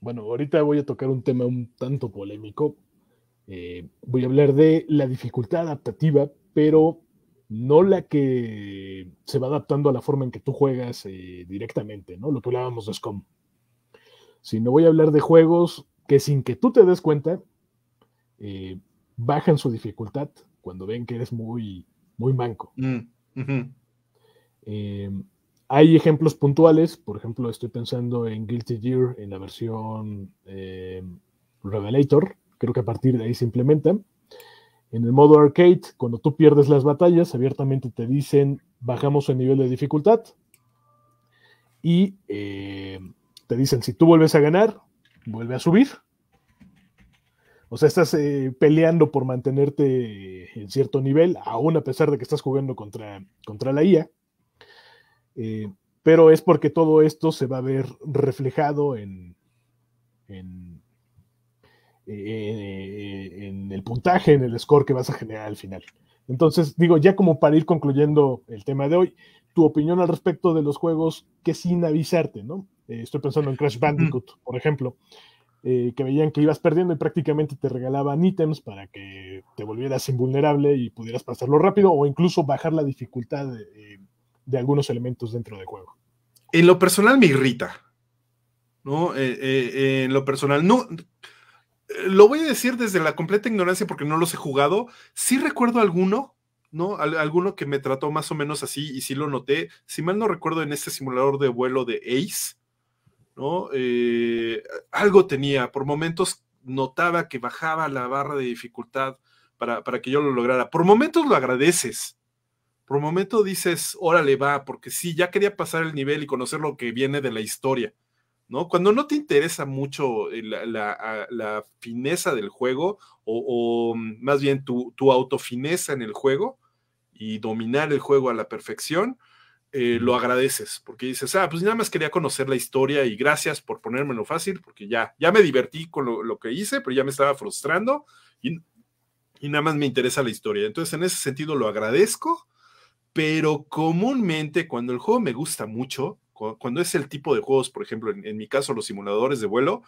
bueno, ahorita voy a tocar un tema un tanto polémico. Eh, voy a hablar de la dificultad adaptativa, pero no la que se va adaptando a la forma en que tú juegas eh, directamente, ¿no? Lo que hablábamos de SCOM. Sino voy a hablar de juegos que sin que tú te des cuenta, eh, bajan su dificultad cuando ven que eres muy, muy manco. Mm, hay ejemplos puntuales, por ejemplo, estoy pensando en Guilty Gear en la versión eh, Revelator, creo que a partir de ahí se implementa. En el modo arcade, cuando tú pierdes las batallas, abiertamente te dicen bajamos el nivel de dificultad y eh, te dicen si tú vuelves a ganar, vuelve a subir. O sea, estás eh, peleando por mantenerte en cierto nivel, aún a pesar de que estás jugando contra, contra la IA. Eh, pero es porque todo esto se va a ver reflejado en, eh, en, el puntaje, en el score que vas a generar al final. Entonces, digo, ya como para ir concluyendo el tema de hoy, tu opinión al respecto de los juegos que sin avisarte, ¿no? Eh, estoy pensando en Crash Bandicoot, por ejemplo, que veían que ibas perdiendo y prácticamente te regalaban ítems para que te volvieras invulnerable y pudieras pasarlo rápido o incluso bajar la dificultad de algunos elementos dentro del juego. En lo personal me irrita, ¿no? Eh, eh, eh, en lo personal, no. Lo voy a decir desde la completa ignorancia porque no los he jugado. Sí recuerdo alguno, ¿no? alguno que me trató más o menos así y sí lo noté. Si mal no recuerdo, en este simulador de vuelo de Ace, ¿no? algo tenía. Por momentos notaba que bajaba la barra de dificultad para, para, que yo lo lograra. Por momentos lo agradeces, por un momento dices, órale, va, porque sí, ya quería pasar el nivel y conocer lo que viene de la historia, ¿no? Cuando no te interesa mucho eh, la, fineza del juego, o, mm, más bien tu, autofineza en el juego y dominar el juego a la perfección, eh, lo agradeces, porque dices, ah, pues nada más quería conocer la historia y gracias por ponérmelo fácil, porque ya, ya me divertí con lo, que hice, pero ya me estaba frustrando y, y nada más me interesa la historia. Entonces, en ese sentido, lo agradezco pero comúnmente cuando el juego me gusta mucho, cuando es el tipo de juegos, por ejemplo, en, mi caso los simuladores de vuelo,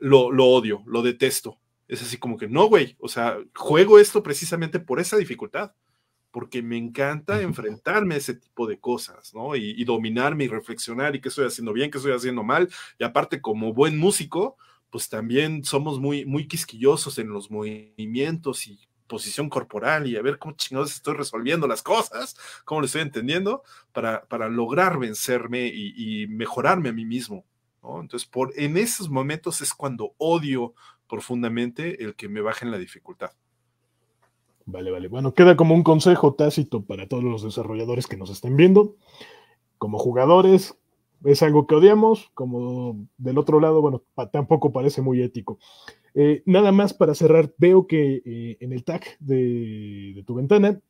lo, odio, lo detesto. Es así como que, no, güey, o sea, juego esto precisamente por esa dificultad porque me encanta enfrentarme a ese tipo de cosas, ¿no? Y, y, dominarme y reflexionar y qué estoy haciendo bien, qué estoy haciendo mal. Y aparte, como buen músico, pues también somos muy, muy quisquillosos en los movimientos y posición corporal y a ver cómo chingados estoy resolviendo las cosas, cómo lo estoy entendiendo, para, para lograr vencerme y, mejorarme a mí mismo. Entonces, por, en esos momentos es cuando odio profundamente el que me baje en la dificultad. Vale, vale. Bueno, queda como un consejo tácito para todos los desarrolladores que nos estén viendo. Como jugadores, es algo que odiamos, como del otro lado, bueno, tampoco parece muy ético. Eh, nada más para cerrar, veo que eh, en el tag de, tu ventana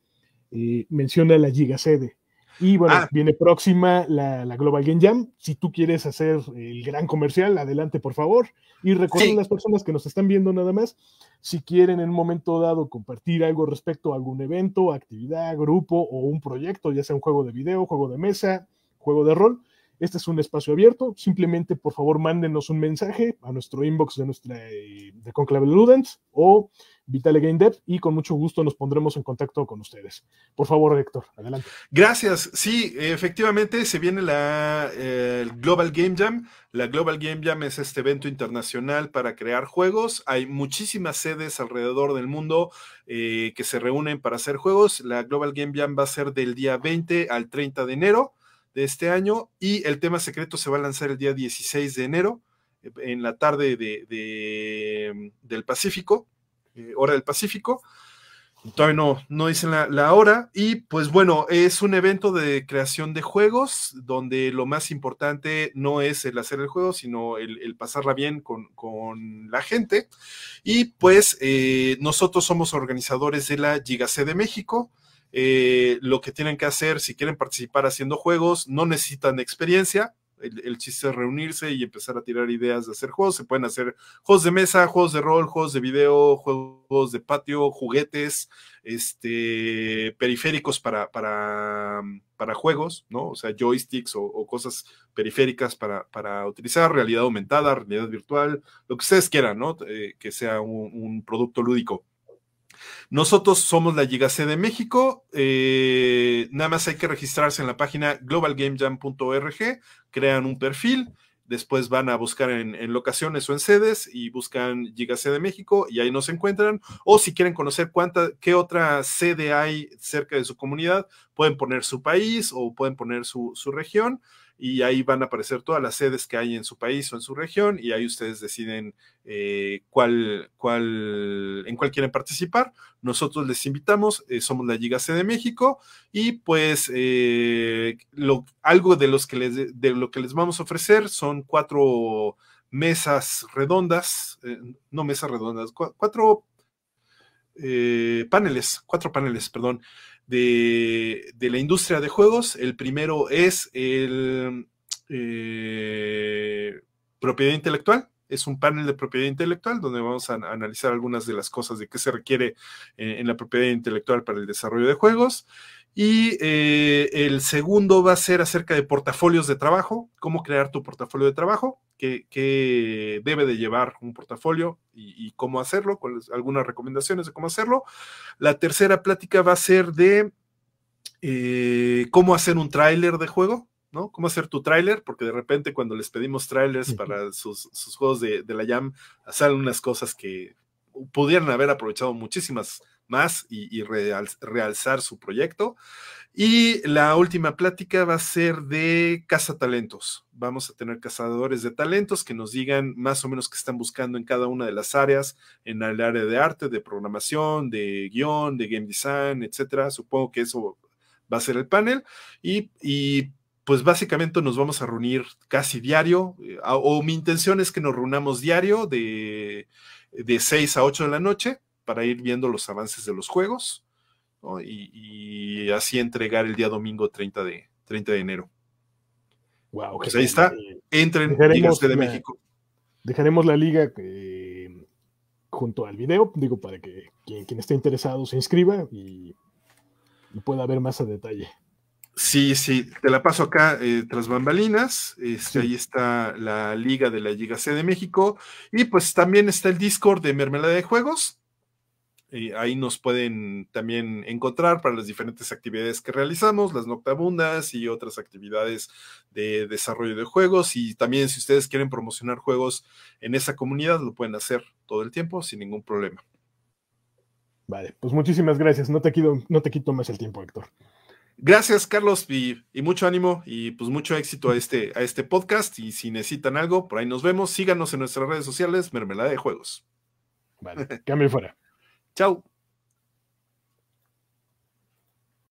eh, menciona la Sede Y bueno, ah. viene próxima la, Global Game Jam. Si tú quieres hacer el gran comercial, adelante por favor. Y recuerden las personas que nos están viendo nada más, si quieren en un momento dado compartir algo respecto a algún evento, actividad, grupo o un proyecto, ya sea un juego de video, juego de mesa, juego de rol, este es un espacio abierto. Simplemente, por favor, mándenos un mensaje a nuestro inbox de nuestra eh, de Conclave Ludens o Vitale Game Dev y con mucho gusto nos pondremos en contacto con ustedes. Por favor, Héctor, adelante. Gracias. Sí, efectivamente se viene la eh, Global Game Jam. La Global Game Jam es este evento internacional para crear juegos. Hay muchísimas sedes alrededor del mundo eh, que se reúnen para hacer juegos. La Global Game Jam va a ser del día 20 al 30 de enero de este año y el tema secreto se va a lanzar el día 16 de enero eh, en la tarde de, mm, del Pacífico, eh, hora del Pacífico. Todavía no, no dicen la, hora. Y pues bueno, es un evento de creación de juegos donde lo más importante no es el hacer el juego, sino el, pasarla bien con, la gente. Y pues eh, nosotros somos organizadores de la Giga C de México. Eh, lo que tienen que hacer si quieren participar haciendo juegos, no necesitan experiencia, el, chiste es reunirse y empezar a tirar ideas de hacer juegos. Se pueden hacer juegos de mesa, juegos de rol, juegos de video, juegos de patio, juguetes, este, periféricos para, para, para juegos, ¿no? O sea, joysticks o, cosas periféricas para, para, utilizar, realidad aumentada, realidad virtual, lo que ustedes quieran, ¿no? Eh, que sea un producto lúdico. Nosotros somos la Giga C de México. Eh, nada más hay que registrarse en la página globalgamejam.org, crean un perfil, después van a buscar en, locaciones o en sedes y buscan Giga C de México y ahí nos encuentran. O si quieren conocer cuánta, qué otra sede hay cerca de su comunidad, pueden poner su país o pueden poner su región y ahí van a aparecer todas las sedes que hay en su país o en su región y ahí ustedes deciden eh, cuál, cuál, en cuál quieren participar. Nosotros les invitamos, eh, somos la Liga C de México y pues eh, algo de, los que les, de lo que les vamos a ofrecer son cuatro mesas redondas, no mesas redondas, cuatro paneles, cuatro paneles, perdón, de, la industria de juegos. El primero es el eh, propiedad intelectual, es un panel de propiedad intelectual donde vamos a analizar algunas de las cosas de qué se requiere eh, en la propiedad intelectual para el desarrollo de juegos. Y eh, el segundo va a ser acerca de portafolios de trabajo, cómo crear tu portafolio de trabajo, qué, debe de llevar un portafolio y, cómo hacerlo, con algunas recomendaciones de cómo hacerlo. La tercera plática va a ser de eh, cómo hacer un tráiler de juego, ¿no? Cómo hacer tu tráiler, porque de repente cuando les pedimos trailers para sus, juegos de, la Jam, salen unas cosas que pudieran haber aprovechado muchísimas más y, realzar su proyecto. Y la última plática va a ser de cazatalentos. Vamos a tener cazadores de talentos que nos digan más o menos qué están buscando en cada una de las áreas, en el área de arte, de programación, de guión, de game design, etcétera. Supongo que eso va a ser el panel. y pues básicamente nos vamos a reunir casi diario, eh, o mi intención es que nos reunamos diario de, de 6 a 8 de la noche para ir viendo los avances de los juegos y, así entregar el día domingo 30 de, 30 de enero. Wow, pues, ahí está. Entren, de México. Dejaremos la liga eh, junto al video, digo, para que quien, esté interesado se inscriba y pueda ver más a detalle. Sí, sí, te la paso acá eh, tras bambalinas. Este, ahí está la liga de la Liga C de México. Y pues también está el Discord de Mermelada de Juegos. Eh, ahí nos pueden también encontrar para las diferentes actividades que realizamos, las noctabundas y otras actividades de desarrollo de juegos. Y también si ustedes quieren promocionar juegos en esa comunidad, lo pueden hacer todo el tiempo sin ningún problema. Vale, pues muchísimas gracias. No te quito, no te quito más el tiempo, Héctor. Gracias, Carlos, y, mucho ánimo y pues mucho éxito a este, a este podcast. Y si necesitan algo, por ahí nos vemos. Síganos en nuestras redes sociales, Mermelada de Juegos. Vale, cambio fuera. Chao.